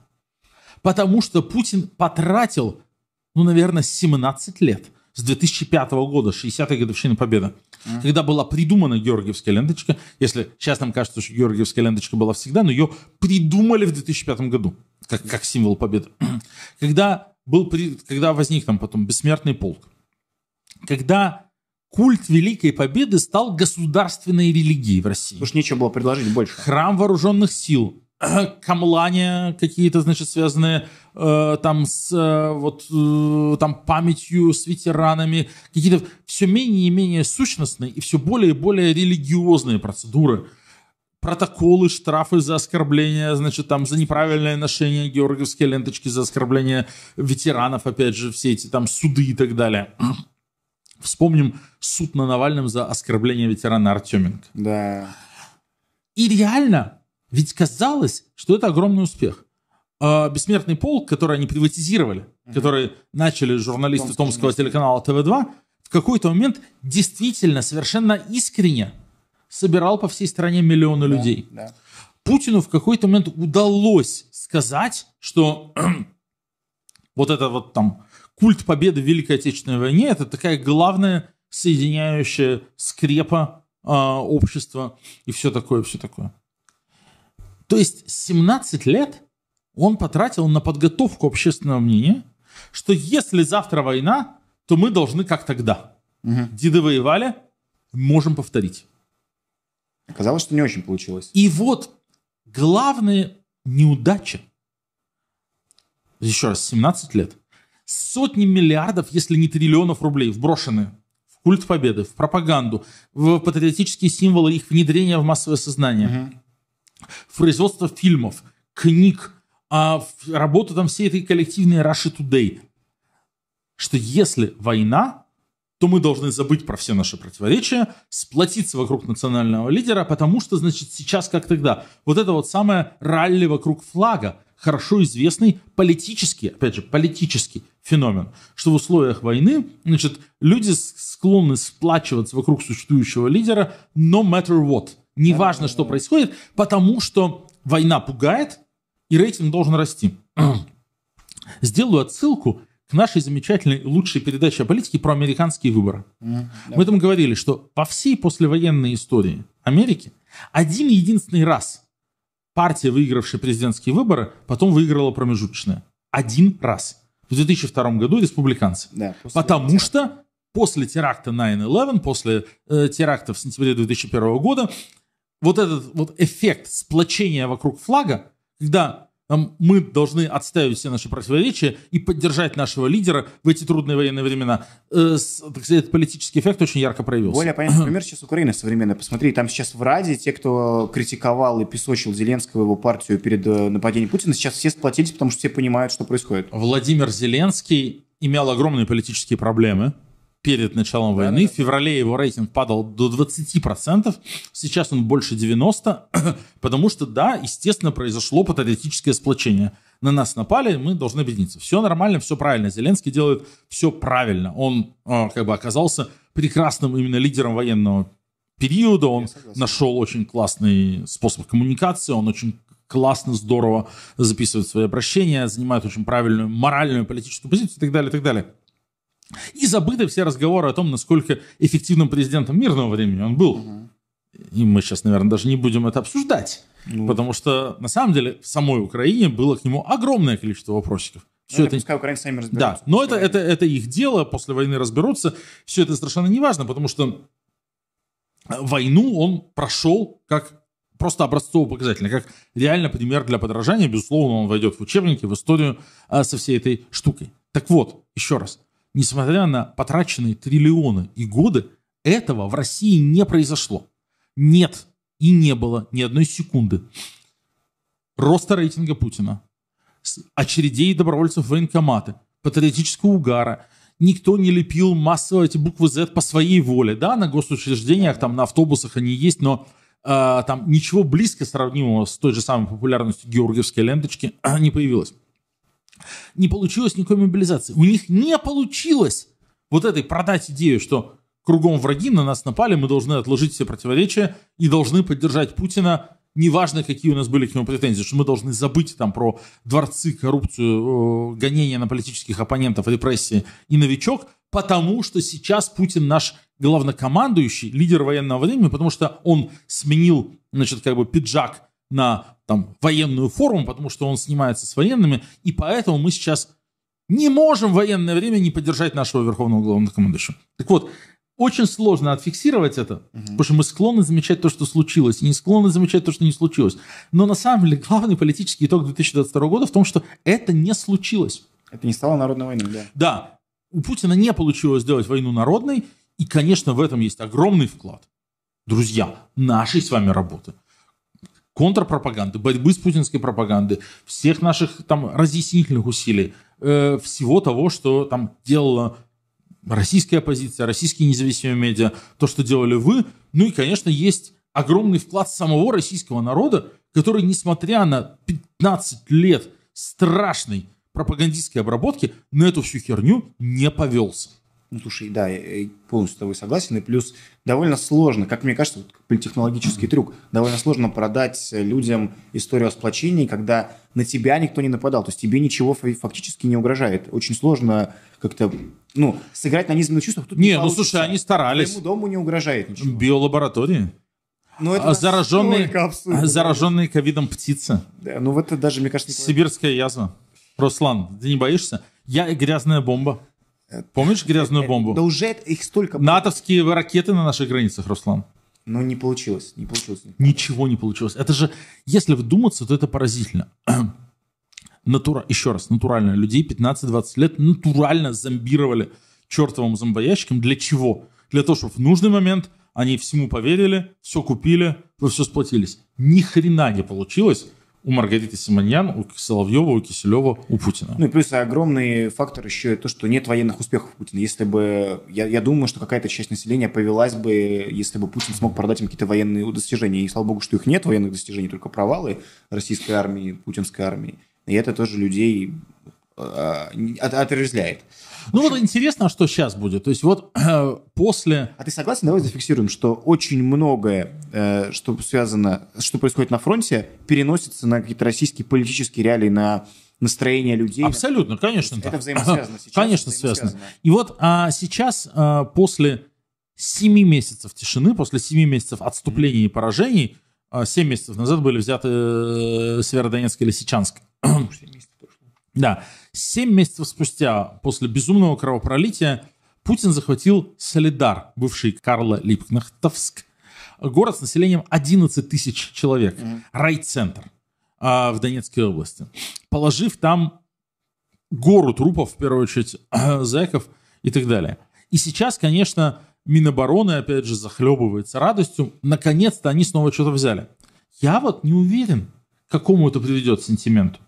Потому что Путин потратил, ну, наверное, 17 лет – с 2005 года, 60-я годовщина Победы, mm. когда была придумана Георгиевская ленточка. Если сейчас нам кажется, что Георгиевская ленточка была всегда, но ее придумали в 2005 году как, как символ победы. когда, был, когда возник там потом бессмертный полк. Когда культ Великой Победы стал государственной религией в России. Потому что нечего было предложить больше. Храм вооруженных сил, камлания какие-то, значит, связанные э, там с э, вот э, там памятью, с ветеранами, какие-то все менее и менее сущностные и все более и более религиозные процедуры, протоколы, штрафы за оскорбление, значит, там за неправильное ношение георгиевской ленточки, за оскорбление ветеранов, опять же, все эти там суды и так далее. Вспомним суд на Навальном за оскорбление ветерана Артеменко. Да. И реально ведь казалось, что это огромный успех. А, «Бессмертный полк», который они приватизировали, mm который начали журналисты Томского, Томского телеканала ТВ-2, в какой-то момент действительно, совершенно искренне собирал по всей стране миллионы да, людей. Да. Путину в какой-то момент удалось сказать, что вот это вот там культ победы в Великой Отечественной войне – это такая главная соединяющая скрепа э, общества и все такое, все такое. То есть 17 лет он потратил на подготовку общественного мнения, что если завтра война, то мы должны как тогда. Угу. Деды воевали, можем повторить. Оказалось, что не очень получилось. И вот главная неудача, еще раз, 17 лет, сотни миллиардов, если не триллионов рублей вброшены в культ победы, в пропаганду, в патриотические символы их внедрение в массовое сознание. Угу в производство фильмов, книг, а работу там всей этой коллективной Russia Today. Что если война, то мы должны забыть про все наши противоречия, сплотиться вокруг национального лидера, потому что, значит, сейчас как тогда. Вот это вот самое ралли вокруг флага, хорошо известный политический, опять же, политический феномен, что в условиях войны, значит, люди склонны сплачиваться вокруг существующего лидера no matter what. Неважно, что а. происходит, потому что война пугает, и рейтинг должен расти. Сделаю отсылку к нашей замечательной лучшей передаче о политике про американские выборы. Мы там говорили, что во всей послевоенной истории Америки один единственный раз партия, выигравшая президентские выборы, потом выиграла промежуточные. Один раз. В 2002 году республиканцы. Да, Потому теракта. что после теракта 9-11, после э, теракта в сентябре 2001 года, вот этот вот эффект сплочения вокруг флага, когда там, эм, мы должны отставить все наши противоречия и поддержать нашего лидера в эти трудные военные времена. Э, с, так сказать, этот политический эффект очень ярко проявился. Более понятный пример сейчас Украина современная. Посмотри, там сейчас в Раде те, кто критиковал и песочил Зеленского, его партию перед э, нападением Путина, сейчас все сплотились, потому что все понимают, что происходит. Владимир Зеленский имел огромные политические проблемы перед началом войны. В феврале его рейтинг падал до 20%, сейчас он больше 90%, потому что, да, естественно, произошло патриотическое сплочение. На нас напали, мы должны объединиться. Все нормально, все правильно. Зеленский делает все правильно. Он э, как бы оказался прекрасным именно лидером военного периода. Он нашел очень классный способ коммуникации, он очень классно, здорово записывает свои обращения, занимает очень правильную моральную, политическую позицию и так далее, и так далее. И забыты все разговоры о том, насколько эффективным президентом мирного времени он был. И мы сейчас, наверное, даже не будем это обсуждать. Ну. Потому что, на самом деле, в самой Украине было к нему огромное количество вопросиков. Все ну, это... Пускай украинцы сами разберутся. Да, но это, это, это их дело, после войны разберутся. Все это совершенно не важно, потому что войну он прошел как просто образцово-показательно, как реально пример для подражания. Безусловно, он войдет в учебники, в историю а, со всей этой штукой. Так вот, еще раз несмотря на потраченные триллионы и годы, этого в России не произошло. Нет и не было ни одной секунды роста рейтинга Путина, очередей добровольцев в военкоматы, патриотического угара. Никто не лепил массово эти буквы Z по своей воле. Да, на госучреждениях, там, на автобусах они есть, но э, там ничего близко сравнимого с той же самой популярностью георгиевской ленточки не появилось не получилось никакой мобилизации. У них не получилось вот этой продать идею, что кругом враги, на нас напали, мы должны отложить все противоречия и должны поддержать Путина, неважно, какие у нас были к нему претензии, что мы должны забыть там про дворцы, коррупцию, э, гонения на политических оппонентов, репрессии и новичок, потому что сейчас Путин наш главнокомандующий, лидер военного времени, потому что он сменил, значит, как бы пиджак – на там, военную форму, потому что он снимается с военными, и поэтому мы сейчас не можем в военное время не поддержать нашего верховного главнокомандующего. Так вот, очень сложно отфиксировать это, угу. потому что мы склонны замечать то, что случилось, и не склонны замечать то, что не случилось. Но на самом деле главный политический итог 2022 года в том, что это не случилось. Это не стало народной войной, да? Да. У Путина не получилось сделать войну народной, и, конечно, в этом есть огромный вклад. Друзья, нашей с вами работы – контрпропаганды, борьбы с путинской пропагандой, всех наших там разъяснительных усилий, э, всего того, что там делала российская оппозиция, российские независимые медиа, то, что делали вы. Ну и, конечно, есть огромный вклад самого российского народа, который, несмотря на 15 лет страшной пропагандистской обработки, на эту всю херню не повелся. Ну, слушай, да, я полностью с тобой согласен. И плюс довольно сложно, как мне кажется, вот технологический трюк, довольно сложно продать людям историю о сплочении, когда на тебя никто не нападал. То есть тебе ничего фактически не угрожает. Очень сложно как-то, ну, сыграть на низменных чувствах. Тут не, не ну, слушай, они старались. Твоему дому не угрожает ничего. Биолаборатории. Но ну, это а зараженные, а зараженные ковидом птица. Да, ну, это даже, мне кажется... Сибирская язва. Руслан, ты не боишься? Я грязная бомба. Помнишь грязную э, бомбу? Да уже их столько... Натовские ракеты на наших границах, Руслан. Ну, не получилось, не получилось. Ничего не получилось. Это же, если вдуматься, то это поразительно. Натура... Еще раз, натурально. Людей 15-20 лет натурально зомбировали чертовым зомбоящиком. Для чего? Для того, чтобы в нужный момент они всему поверили, все купили, вы все сплотились. Ни хрена не получилось у Маргариты Симоньян, у Соловьева, у Киселева, у Путина. Ну и плюс огромный фактор еще то, что нет военных успехов Путина. Если бы, я, я думаю, что какая-то часть населения повелась бы, если бы Путин смог продать им какие-то военные достижения. И слава богу, что их нет военных достижений, только провалы российской армии, путинской армии. И это тоже людей а, отрезвляет. Ну вот интересно, а что сейчас будет. То есть вот после... А ты согласен? Давай зафиксируем, что очень многое, э, что связано, что происходит на фронте, переносится на какие-то российские политические реалии, на настроение людей. Абсолютно, конечно. Это взаимосвязано сейчас. Конечно, связано. И вот а, сейчас, а, после 7 месяцев тишины, после 7 месяцев отступлений и поражений, а, 7 месяцев назад были взяты э, Северодонецк и Лисичанск. 7 месяцев. Да, семь месяцев спустя после безумного кровопролития Путин захватил Солидар, бывший Карла Липкнахтовск, город с населением 11 тысяч человек, mm-hmm. райцентр а, в Донецкой области, положив там гору трупов, в первую очередь, зэков и так далее. И сейчас, конечно, Минобороны, опять же, захлебывается радостью. Наконец-то они снова что-то взяли. Я вот не уверен, к какому это приведет сентименту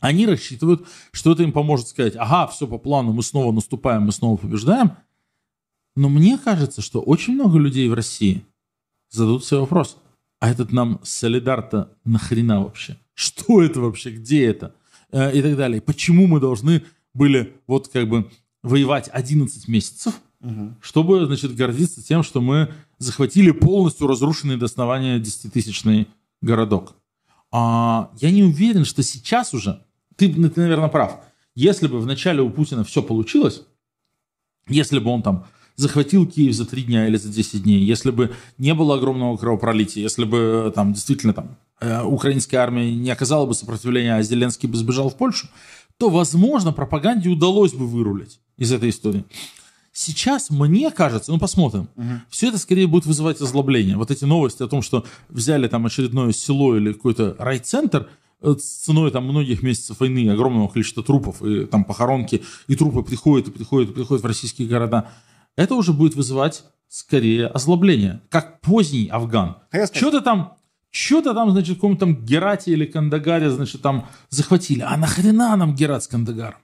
они рассчитывают, что это им поможет сказать, ага, все по плану, мы снова наступаем, мы снова побеждаем. Но мне кажется, что очень много людей в России зададут себе вопрос, а этот нам солидар-то нахрена вообще? Что это вообще? Где это? Э, и так далее. Почему мы должны были вот как бы воевать 11 месяцев, угу. чтобы, значит, гордиться тем, что мы захватили полностью разрушенный до основания 10-тысячный городок? А, я не уверен, что сейчас уже ты, ты, наверное, прав. Если бы вначале у Путина все получилось, если бы он там захватил Киев за три дня или за 10 дней, если бы не было огромного кровопролития, если бы э, там действительно там э, украинская армия не оказала бы сопротивления, а Зеленский бы сбежал в Польшу, то, возможно, пропаганде удалось бы вырулить из этой истории. Сейчас, мне кажется, ну посмотрим, угу. все это скорее будет вызывать озлобление. Вот эти новости о том, что взяли там очередное село или какой-то райцентр – Э, ценой там многих месяцев войны, огромного количества трупов, и там похоронки, и трупы приходят, и приходят, и приходят в российские города, это уже будет вызывать скорее озлобление, как поздний Афган. А что-то там что-то там, значит, в каком-то там Герате или Кандагаре, значит, там захватили. А нахрена нам Герат с Кандагаром?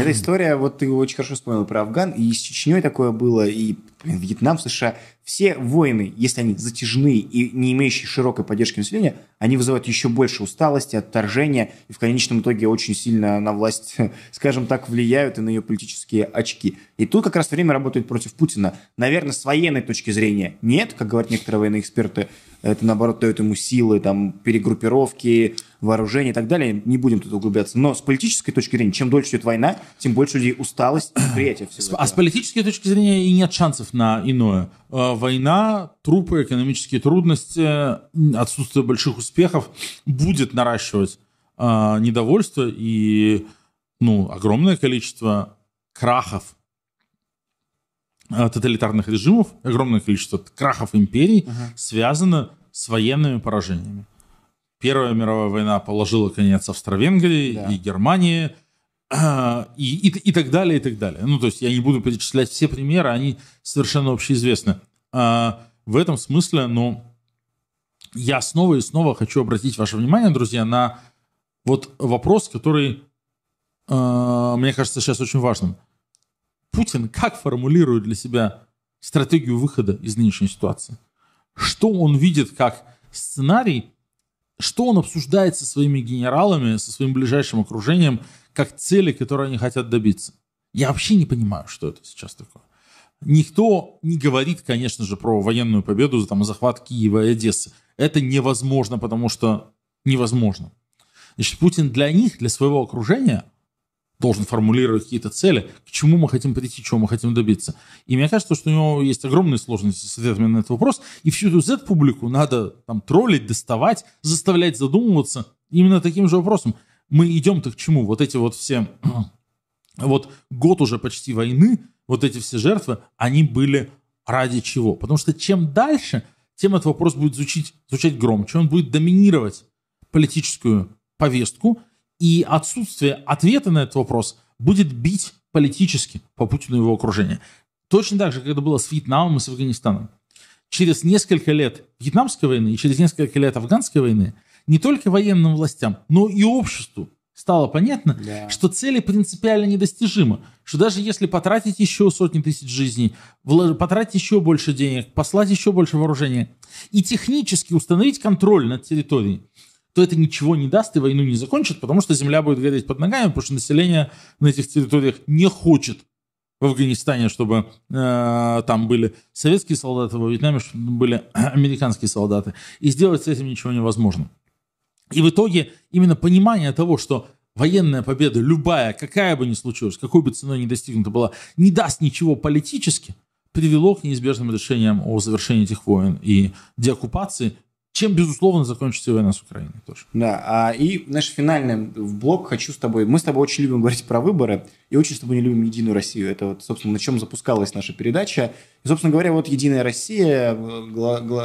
Эта история, вот ты очень хорошо вспомнил про Афган, и с Чечней такое было, и Вьетнам, США. Все войны, если они затяжные и не имеющие широкой поддержки населения, они вызывают еще больше усталости, отторжения, и в конечном итоге очень сильно на власть, скажем так, влияют и на ее политические очки. И тут как раз время работает против Путина. Наверное, с военной точки зрения нет, как говорят некоторые военные эксперты, это, наоборот, дает ему силы, там, перегруппировки, вооружения и так далее. Не будем тут углубляться. Но с политической точки зрения, чем дольше идет война, тем больше людей усталость и неприятие всего А с политической точки зрения и нет шансов на иное. Э, война, трупы, экономические трудности, отсутствие больших успехов будет наращивать э, недовольство и ну, огромное количество крахов Э, тоталитарных режимов, огромное количество крахов империй uh-huh. связано с военными поражениями. Первая мировая война положила конец Австро-Венгрии да. и Германии, э, и, и, и так далее, и так далее. Ну, то есть я не буду перечислять все примеры, они совершенно общеизвестны. Э, в этом смысле, ну, я снова и снова хочу обратить ваше внимание, друзья, на вот вопрос, который, мне кажется, сейчас очень важным – Путин как формулирует для себя стратегию выхода из нынешней ситуации? Что он видит как сценарий? Что он обсуждает со своими генералами, со своим ближайшим окружением, как цели, которые они хотят добиться? Я вообще не понимаю, что это сейчас такое. Никто не говорит, конечно же, про военную победу, там, захват Киева и Одессы. Это невозможно, потому что невозможно. Значит, Путин для них, для своего окружения, должен формулировать какие-то цели, к чему мы хотим прийти, чего мы хотим добиться. И мне кажется, что у него есть огромные сложности с ответами на этот вопрос, и всю эту Z-публику надо там троллить, доставать, заставлять задумываться именно таким же вопросом. Мы идем-то к чему? Вот эти вот все... Вот год уже почти войны, вот эти все жертвы, они были ради чего? Потому что чем дальше, тем этот вопрос будет звучить, звучать громче, он будет доминировать политическую повестку – и отсутствие ответа на этот вопрос будет бить политически по Путину и его окружение. Точно так же, как это было с Вьетнамом и с Афганистаном. Через несколько лет Вьетнамской войны и через несколько лет Афганской войны не только военным властям, но и обществу стало понятно, да. что цели принципиально недостижимы. Что даже если потратить еще сотни тысяч жизней, потратить еще больше денег, послать еще больше вооружения и технически установить контроль над территорией, то это ничего не даст и войну не закончит, потому что земля будет гореть под ногами, потому что население на этих территориях не хочет в Афганистане, чтобы э, там были советские солдаты, во Вьетнаме, чтобы были американские солдаты. И сделать с этим ничего невозможно. И в итоге именно понимание того, что военная победа, любая, какая бы ни случилась, какой бы ценой ни достигнута была, не даст ничего политически, привело к неизбежным решениям о завершении этих войн и деоккупации чем, безусловно, закончится война с Украиной тоже. Да, а, и наш финальный блок хочу с тобой... Мы с тобой очень любим говорить про выборы, и очень с тобой не любим «Единую Россию». Это вот, собственно, на чем запускалась наша передача. И, собственно говоря, вот «Единая Россия»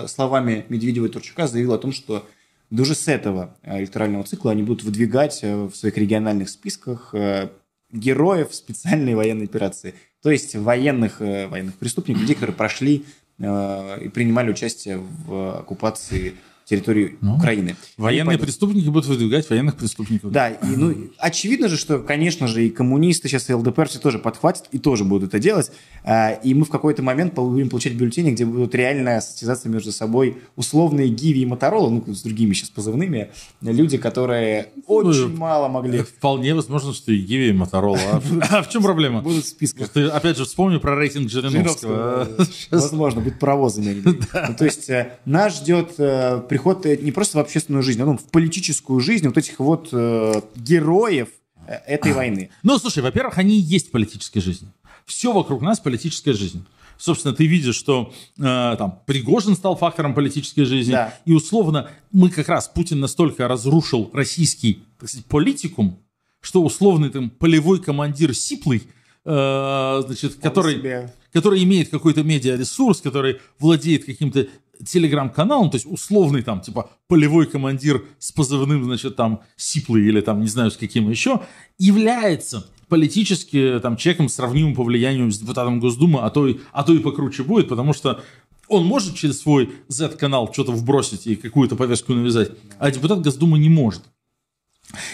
словами Медведева и Турчака заявила о том, что даже с этого а, электорального цикла они будут выдвигать э, в своих региональных списках э, героев специальной военной операции. То есть военных, э, военных преступников, людей, которые прошли Э, и принимали участие в оккупации территорию ну, Украины. Военные преступники будут выдвигать военных преступников. Да, и, ну, очевидно же, что, конечно же, и коммунисты сейчас, и ЛДПР все тоже подхватят и тоже будут это делать. А, и мы в какой-то момент будем получать бюллетени, где будут реальная состязаться между собой условные Гиви и Моторола, ну, с другими сейчас позывными, люди, которые ну, очень ну, мало могли. Э, вполне возможно, что и Гиви, и Моторола. А в а чем проблема? Будут в списках. Опять же, вспомню про рейтинг Жириновского. Возможно, быть паровозами. Ну, то есть э, нас ждет э, приход э, не просто в общественную жизнь, а ну, в политическую жизнь вот этих вот э, героев э, этой войны. Ну, слушай, во-первых, они и есть в политической жизни. Все вокруг нас политическая жизнь собственно, ты видишь, что э, там Пригожин стал фактором политической жизни, да. и условно мы как раз Путин настолько разрушил российский, так сказать, политикум, что условный там полевой командир Сиплый, э, значит, который, себе. который имеет какой-то медиаресурс, который владеет каким-то телеграм-каналом, ну, то есть условный там, типа, полевой командир с позывным, значит, там, Сиплый или там, не знаю, с каким еще, является политически там человеком, сравнимым по влиянию с депутатом Госдумы, а то, и, а то и покруче будет, потому что он может через свой Z-канал что-то вбросить и какую-то повестку навязать, а депутат Госдумы не может.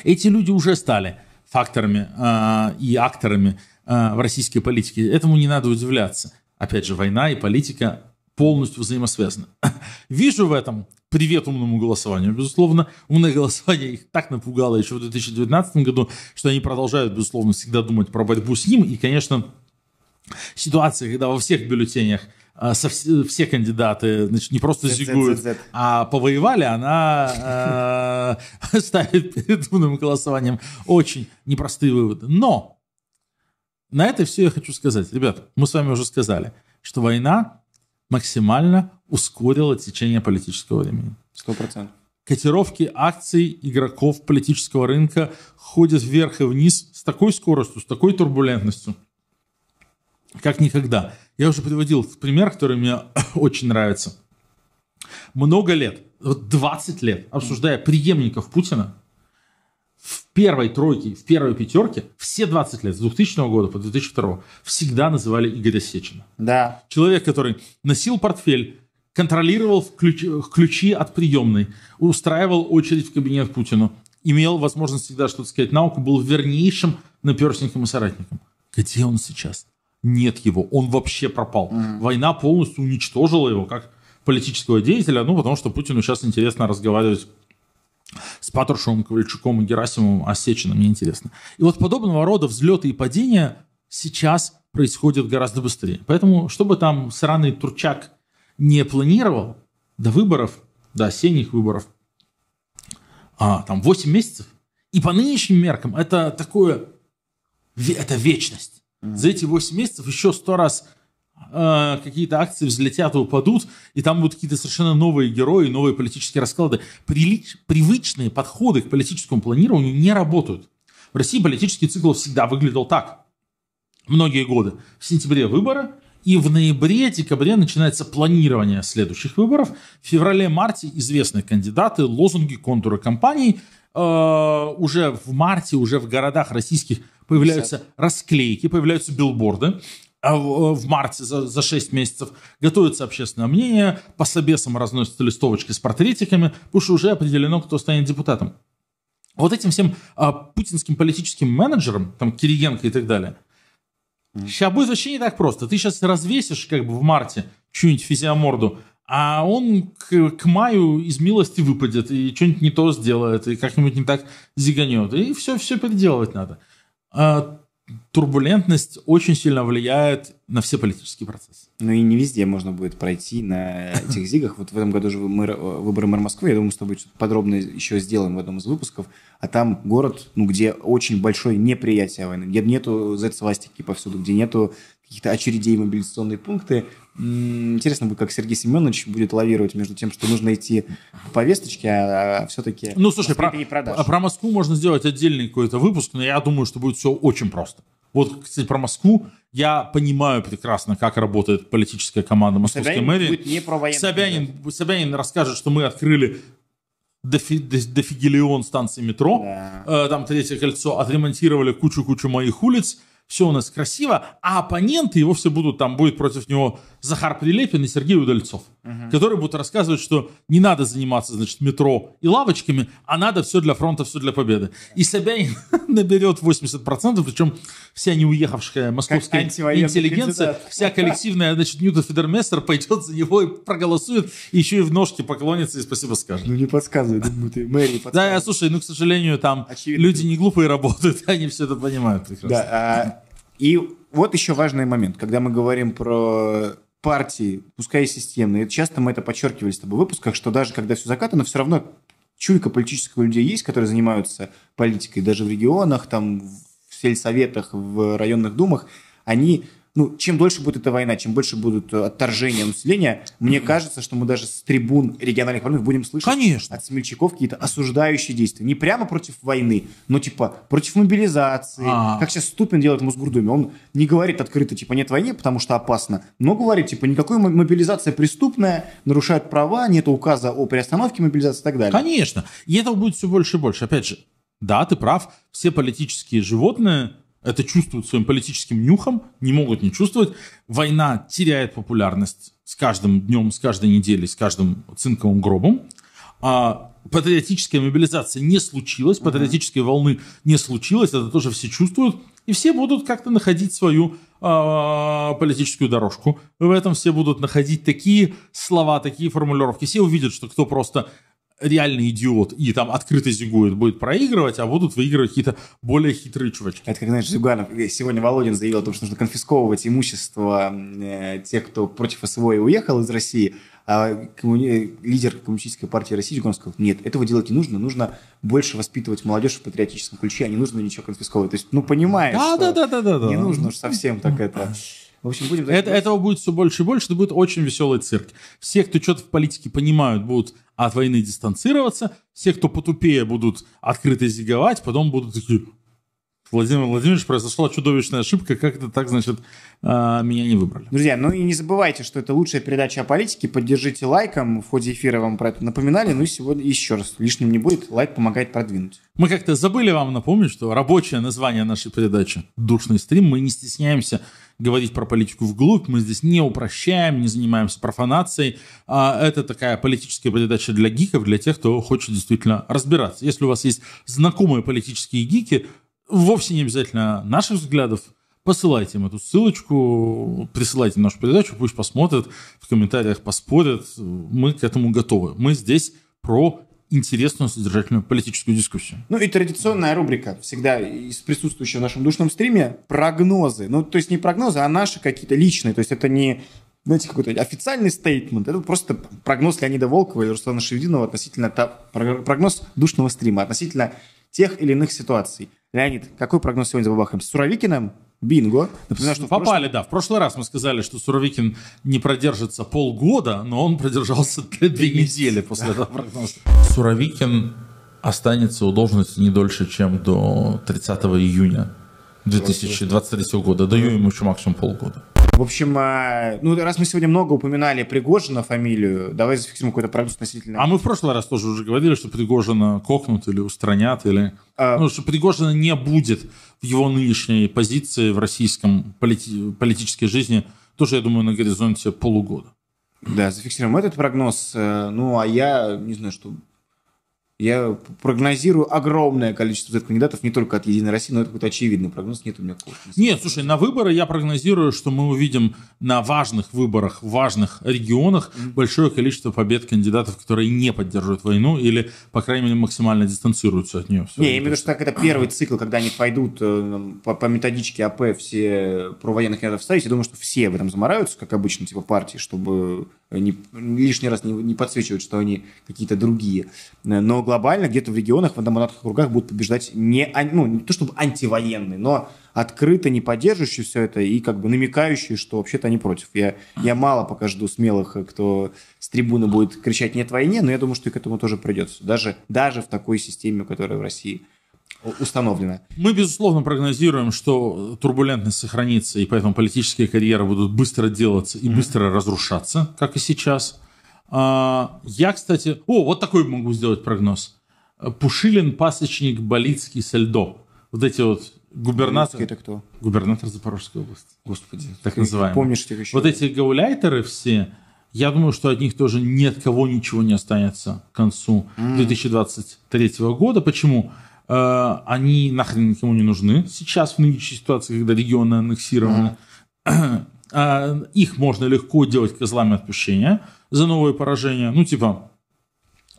Эти люди уже стали факторами э, и акторами э, в российской политике. Этому не надо удивляться. Опять же, война и политика полностью взаимосвязаны. Вижу в этом привет умному голосованию. Безусловно, умное голосование их так напугало еще в 2019 году, что они продолжают, безусловно, всегда думать про борьбу с ним. И, конечно, ситуация, когда во всех бюллетенях а, со все, все кандидаты значит, не просто Z, зигуют, а повоевали, она а, ставит перед умным голосованием очень непростые выводы. Но на это все я хочу сказать. Ребят, мы с вами уже сказали, что война максимально ускорило течение политического времени. Сто процентов. Котировки акций игроков политического рынка ходят вверх и вниз с такой скоростью, с такой турбулентностью, как никогда. Я уже приводил пример, который мне очень нравится. Много лет, вот 20 лет, обсуждая преемников Путина, первой тройке, в первой пятерке все 20 лет, с 2000 года по 2002, всегда называли Игоря Сечина. Да. Человек, который носил портфель, контролировал ключ, ключи от приемной, устраивал очередь в кабинет Путину, имел возможность всегда что-то сказать науку был вернейшим наперстником и соратником. Где он сейчас? Нет его, он вообще пропал. Mm. Война полностью уничтожила его как политического деятеля, ну, потому что Путину сейчас интересно разговаривать с Патрушевым, Ковальчуком и Герасимовым Осечиным, мне интересно. И вот подобного рода взлеты и падения сейчас происходят гораздо быстрее. Поэтому, чтобы там сраный Турчак не планировал до выборов, до осенних выборов, а, там 8 месяцев, и по нынешним меркам это такое, это вечность. За эти 8 месяцев еще сто раз Э, какие-то акции взлетят и упадут, и там будут какие-то совершенно новые герои, новые политические расклады. Прилич, привычные подходы к политическому планированию не работают. В России политический цикл всегда выглядел так. Многие годы. В сентябре выборы, и в ноябре-декабре начинается планирование следующих выборов. В феврале-марте известные кандидаты, лозунги, контуры кампаний. Э, уже в марте, уже в городах российских появляются расклейки, появляются билборды. А э, в марте за, за 6 месяцев, готовится общественное мнение, по собесам разносятся листовочки с портретиками, потому что уже определено, кто станет депутатом. Вот этим всем а, путинским политическим менеджерам, там Кириенко и так далее, сейчас будет вообще не так просто. Ты сейчас развесишь как бы в марте чью-нибудь физиоморду, а он к, к маю из милости выпадет и что-нибудь не то сделает, и как-нибудь не так зиганет. И все, все переделывать надо. А, турбулентность очень сильно влияет на все политические процессы. Ну и не везде можно будет пройти на этих зигах. Вот в этом году же э, мэр, выборы мэра Москвы, я думаю, с тобой подробно еще сделаем в одном из выпусков. А там город, ну, где очень большое неприятие войны, где нету Z-свастики повсюду, где нету каких-то очередей мобилизационные пункты. Интересно будет, как Сергей Семенович будет лавировать между тем, что нужно идти по повесточке, а, а все-таки... Ну, слушай, про, про Москву можно сделать отдельный какой-то выпуск, но я думаю, что будет все очень просто. Вот, кстати, про Москву. Я понимаю прекрасно, как работает политическая команда московской Собянин мэрии. Будет не про военные Собянин, мэрии. Собянин расскажет, что мы открыли дофи, дофигелион станций метро, да. Э, там третье кольцо, отремонтировали кучу-кучу моих улиц, все у нас красиво, а оппоненты его все будут, там будет против него Захар Прилепин и Сергей Удальцов, угу. которые будут рассказывать, что не надо заниматься, значит, метро и лавочками, а надо все для фронта, все для победы. И Собянин наберет 80%, причем вся неуехавшая московская интеллигенция, кандидат. вся коллективная, значит, Ньюта Федермейстер пойдет за него и проголосует, и еще и в ножки поклонится и спасибо скажет. Ну не подсказывает, ты Мэри подсказывает. Да, слушай, ну, к сожалению, там Очевидно. люди не глупые работают, они все это понимают прекрасно. Да, а, и вот еще важный момент, когда мы говорим про партии, пускай и системные. Часто мы это подчеркивали с тобой в выпусках, что даже когда все закатано, все равно чуйка политического людей есть, которые занимаются политикой даже в регионах, там, в сельсоветах, в районных думах. Они ну, чем дольше будет эта война, чем больше будут э, отторжения населения, мне кажется, что мы даже с трибун региональных парламентов будем слышать Конечно. от смельчаков какие-то осуждающие действия. Не прямо против войны, но типа против мобилизации. А-а-а. Как сейчас Ступин делает в Мосгордуме. Он не говорит открыто, типа, нет войны, потому что опасно. Но говорит, типа, никакой мобилизация преступная, нарушает права, нет указа о приостановке мобилизации и так далее. Конечно. И этого будет все больше и больше. Опять же, да, ты прав, все политические животные – это чувствуют своим политическим нюхом, не могут не чувствовать. Война теряет популярность с каждым днем, с каждой неделей, с каждым цинковым гробом. А патриотическая мобилизация не случилась, патриотической волны не случилось, это тоже все чувствуют. И все будут как-то находить свою э, политическую дорожку. В этом все будут находить такие слова, такие формулировки. Все увидят, что кто просто реальный идиот и там открыто зигует, будет проигрывать, а будут выигрывать какие-то более хитрые чувачки. Это как, знаешь, Зюганов, э, сегодня Володин заявил о том, что нужно конфисковывать имущество э, тех, кто против СВО и уехал из России, а коммуни... Э, лидер Коммунистической партии России Жиган сказал, нет, этого делать не нужно, нужно больше воспитывать молодежь в патриотическом ключе, а не нужно ничего конфисковывать. То есть, ну, понимаешь, да, что да, да, да, да, не да. нужно уж совсем так это... В общем, будем... Это, этого будет все больше и больше, это будет очень веселый цирк. Все, кто что-то в политике понимают, будут от войны дистанцироваться, все, кто потупее, будут открыто зиговать, потом будут такие, Владимир Владимирович, произошла чудовищная ошибка, как это так, значит, а, меня не выбрали. Друзья, ну и не забывайте, что это лучшая передача о политике, поддержите лайком, в ходе эфира вам про это напоминали, ну и сегодня еще раз, лишним не будет, лайк помогает продвинуть. Мы как-то забыли вам напомнить, что рабочее название нашей передачи «Душный стрим», мы не стесняемся говорить про политику вглубь, мы здесь не упрощаем, не занимаемся профанацией. А это такая политическая передача для гиков, для тех, кто хочет действительно разбираться. Если у вас есть знакомые политические гики, вовсе не обязательно наших взглядов, посылайте им эту ссылочку, присылайте нашу передачу, пусть посмотрят, в комментариях поспорят. Мы к этому готовы. Мы здесь про интересную содержательную политическую дискуссию. Ну и традиционная рубрика всегда из присутствующей в нашем душном стриме прогнозы. Ну, то есть не прогнозы, а наши какие-то личные. То есть это не знаете, какой-то официальный стейтмент. Это просто прогноз Леонида Волкова или Руслана Шевдинова относительно прогноз душного стрима, относительно тех или иных ситуаций. Леонид, какой прогноз сегодня за С Суровикиным? Бинго. Напоминаю, что Попали, прошлом... да. В прошлый раз мы сказали, что Суровикин не продержится полгода, но он продержался две недели после этого прогноза. Суровикин останется у должности не дольше, чем до 30 июня 2023 года. Даю ему еще максимум полгода. В общем, э, ну, раз мы сегодня много упоминали Пригожина фамилию, давай зафиксируем какой-то прогноз относительно. А мы в прошлый раз тоже уже говорили, что Пригожина кокнут или устранят, или... А... Ну, что Пригожина не будет в его нынешней позиции в российском полити... политической жизни, тоже, я думаю, на горизонте полугода. Да, зафиксируем этот прогноз. Э, ну, а я не знаю, что я прогнозирую огромное количество кандидатов, не только от «Единой России», но это какой-то очевидный прогноз, нет у меня какого-то. Нет, слушай, на выборы я прогнозирую, что мы увидим на важных выборах, в важных регионах mm-hmm. большое количество побед кандидатов, которые не поддерживают войну или, по крайней мере, максимально дистанцируются от нее. Не, я имею в виду, что так это первый цикл, когда они пойдут э, по, по методичке АП все про военных кандидатов ставить. Я думаю, что все в этом замораются, как обычно, типа партии, чтобы не, лишний раз не, не подсвечивают, что они какие-то другие. Но глобально где-то в регионах, в андомонатных кругах будут побеждать не, ну, не то чтобы антивоенные, но открыто не поддерживающие все это и как бы намекающие, что вообще-то они против. Я, я мало пока жду смелых, кто с трибуны будет кричать «нет войне», но я думаю, что и к этому тоже придется. Даже, даже в такой системе, которая в России – установлено. Мы, безусловно, прогнозируем, что турбулентность сохранится, и поэтому политические карьеры будут быстро делаться и mm-hmm. быстро разрушаться, как и сейчас. А, я, кстати... О, вот такой могу сделать прогноз. Пушилин, Пасечник, Болицкий, Сальдо. Вот эти вот губернаторы. Болицкий это кто? Губернатор Запорожской области. Господи. Так называемый. Помнишь тех еще? Вот эти гауляйтеры все, я думаю, что от них тоже ни от кого ничего не останется к концу mm. 2023 года. Почему? Почему? Э, они нахрен никому не нужны сейчас в нынешней ситуации, когда регионы аннексированы. А, их можно легко делать козлами отпущения за новые поражения. Ну, типа,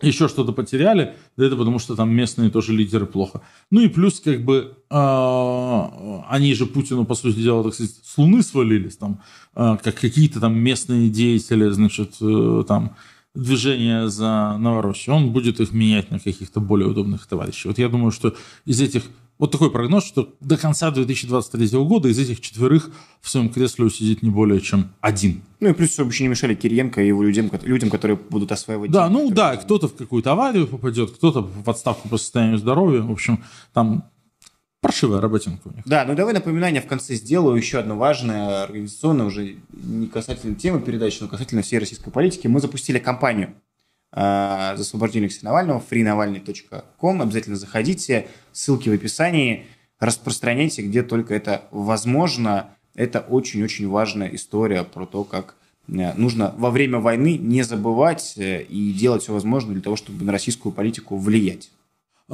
еще что-то потеряли, да это потому что там местные тоже лидеры плохо. Ну и плюс как бы а, они же Путину, по сути дела, так сказать, с луны свалились, там, а, как какие-то там местные деятели, значит, э, там, движение за Новороссию, он будет их менять на каких-то более удобных товарищей. Вот я думаю, что из этих... Вот такой прогноз, что до конца 2023 года из этих четверых в своем кресле усидит не более чем один. Ну и плюс, чтобы вообще не мешали Кириенко и его людям, людям которые будут осваивать... Да, деньги, ну да, кто-то в какую-то аварию попадет, кто-то в отставку по состоянию здоровья. В общем, там Паршивая работенка у них. Да, ну давай напоминание в конце сделаю. Еще одно важное, организационное, уже не касательно темы передачи, но касательно всей российской политики. Мы запустили кампанию э, за освобождение Алексея Навального, freenavalny.com. Обязательно заходите, ссылки в описании. Распространяйте, где только это возможно. Это очень-очень важная история про то, как э, нужно во время войны не забывать э, и делать все возможное для того, чтобы на российскую политику влиять.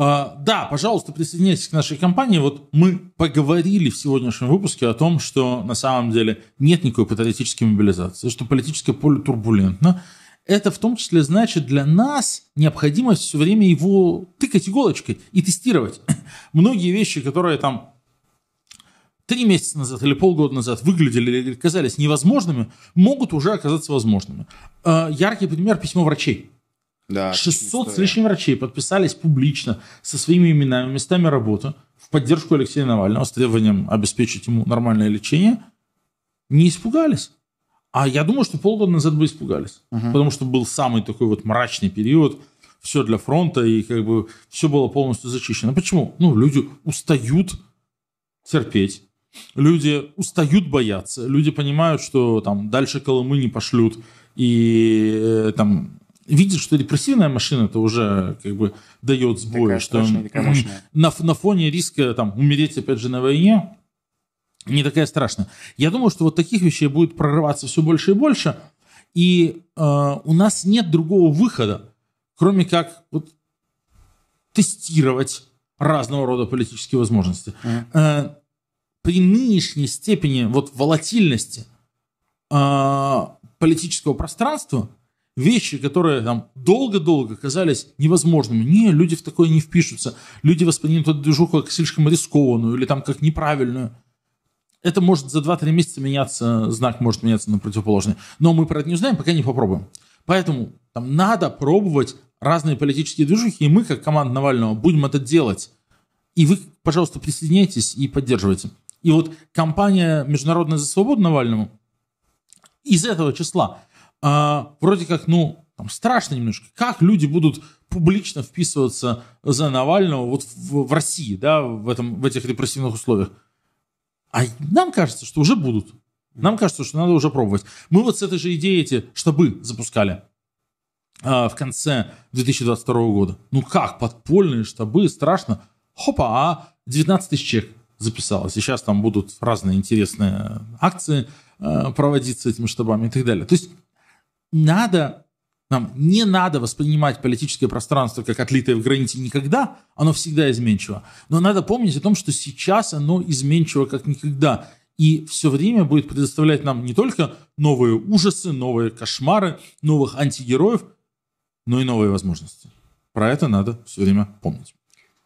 А, да, пожалуйста, присоединяйтесь к нашей компании. Вот мы поговорили в сегодняшнем выпуске о том, что на самом деле нет никакой патриотической мобилизации, что политическое поле турбулентно. Это в том числе значит для нас необходимость все время его тыкать иголочкой и тестировать. Многие вещи, которые там три месяца назад или полгода назад выглядели или казались невозможными, могут уже оказаться возможными. А, яркий пример – письмо врачей да, 600 с лишним врачей подписались публично со своими именами, местами работы в поддержку Алексея Навального с требованием обеспечить ему нормальное лечение, не испугались. А я думаю, что полгода назад бы испугались. Угу. Потому что был самый такой вот мрачный период, все для фронта, и как бы все было полностью зачищено. Почему? Ну, люди устают терпеть. Люди устают бояться, люди понимают, что там дальше Колымы не пошлют, и э, там видит, что репрессивная машина это уже как бы дает сбой, что страшная, на, на фоне риска там, умереть опять же на войне не такая страшная. Я думаю, что вот таких вещей будет прорываться все больше и больше, и э, у нас нет другого выхода, кроме как вот, тестировать разного рода политические возможности. Mm-hmm. Э, при нынешней степени вот волатильности э, политического пространства – вещи, которые там долго-долго казались невозможными. Не, люди в такое не впишутся. Люди воспринимают эту движуху как слишком рискованную или там как неправильную. Это может за 2-3 месяца меняться, знак может меняться на противоположный. Но мы про это не узнаем, пока не попробуем. Поэтому там надо пробовать разные политические движухи, и мы, как команда Навального, будем это делать. И вы, пожалуйста, присоединяйтесь и поддерживайте. И вот компания «Международная за свободу» Навальному из этого числа – э, вроде как, ну, там страшно немножко, как люди будут публично вписываться за Навального вот в, в России, да, в, этом, в этих репрессивных условиях. А нам кажется, что уже будут. Нам кажется, что надо уже пробовать. Мы вот с этой же идеей эти штабы запускали э, в конце 2022 года. Ну как, подпольные штабы, страшно. Хопа, а 19 тысяч человек записалось. сейчас там будут разные интересные акции э, проводиться этими штабами и так далее. То есть надо, нам не надо воспринимать политическое пространство как отлитое в граните никогда, оно всегда изменчиво. Но надо помнить о том, что сейчас оно изменчиво как никогда. И все время будет предоставлять нам не только новые ужасы, новые кошмары, новых антигероев, но и новые возможности. Про это надо все время помнить.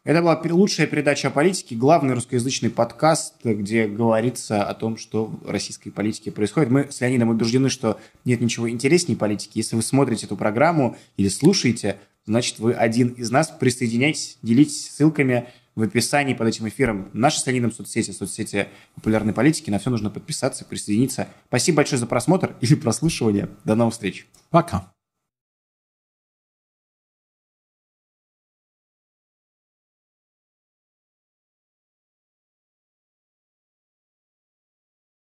Это была лучшая передача о политике, главный русскоязычный подкаст, где говорится о том, что в российской политике происходит. Мы с Леонидом убеждены, что нет ничего интереснее политики. Если вы смотрите эту программу или слушаете, значит, вы один из нас. Присоединяйтесь, делитесь ссылками в описании под этим эфиром. Наши с Леонидом соцсети, соцсети популярной политики. На все нужно подписаться, присоединиться. Спасибо большое за просмотр или прослушивание. До новых встреч. Пока.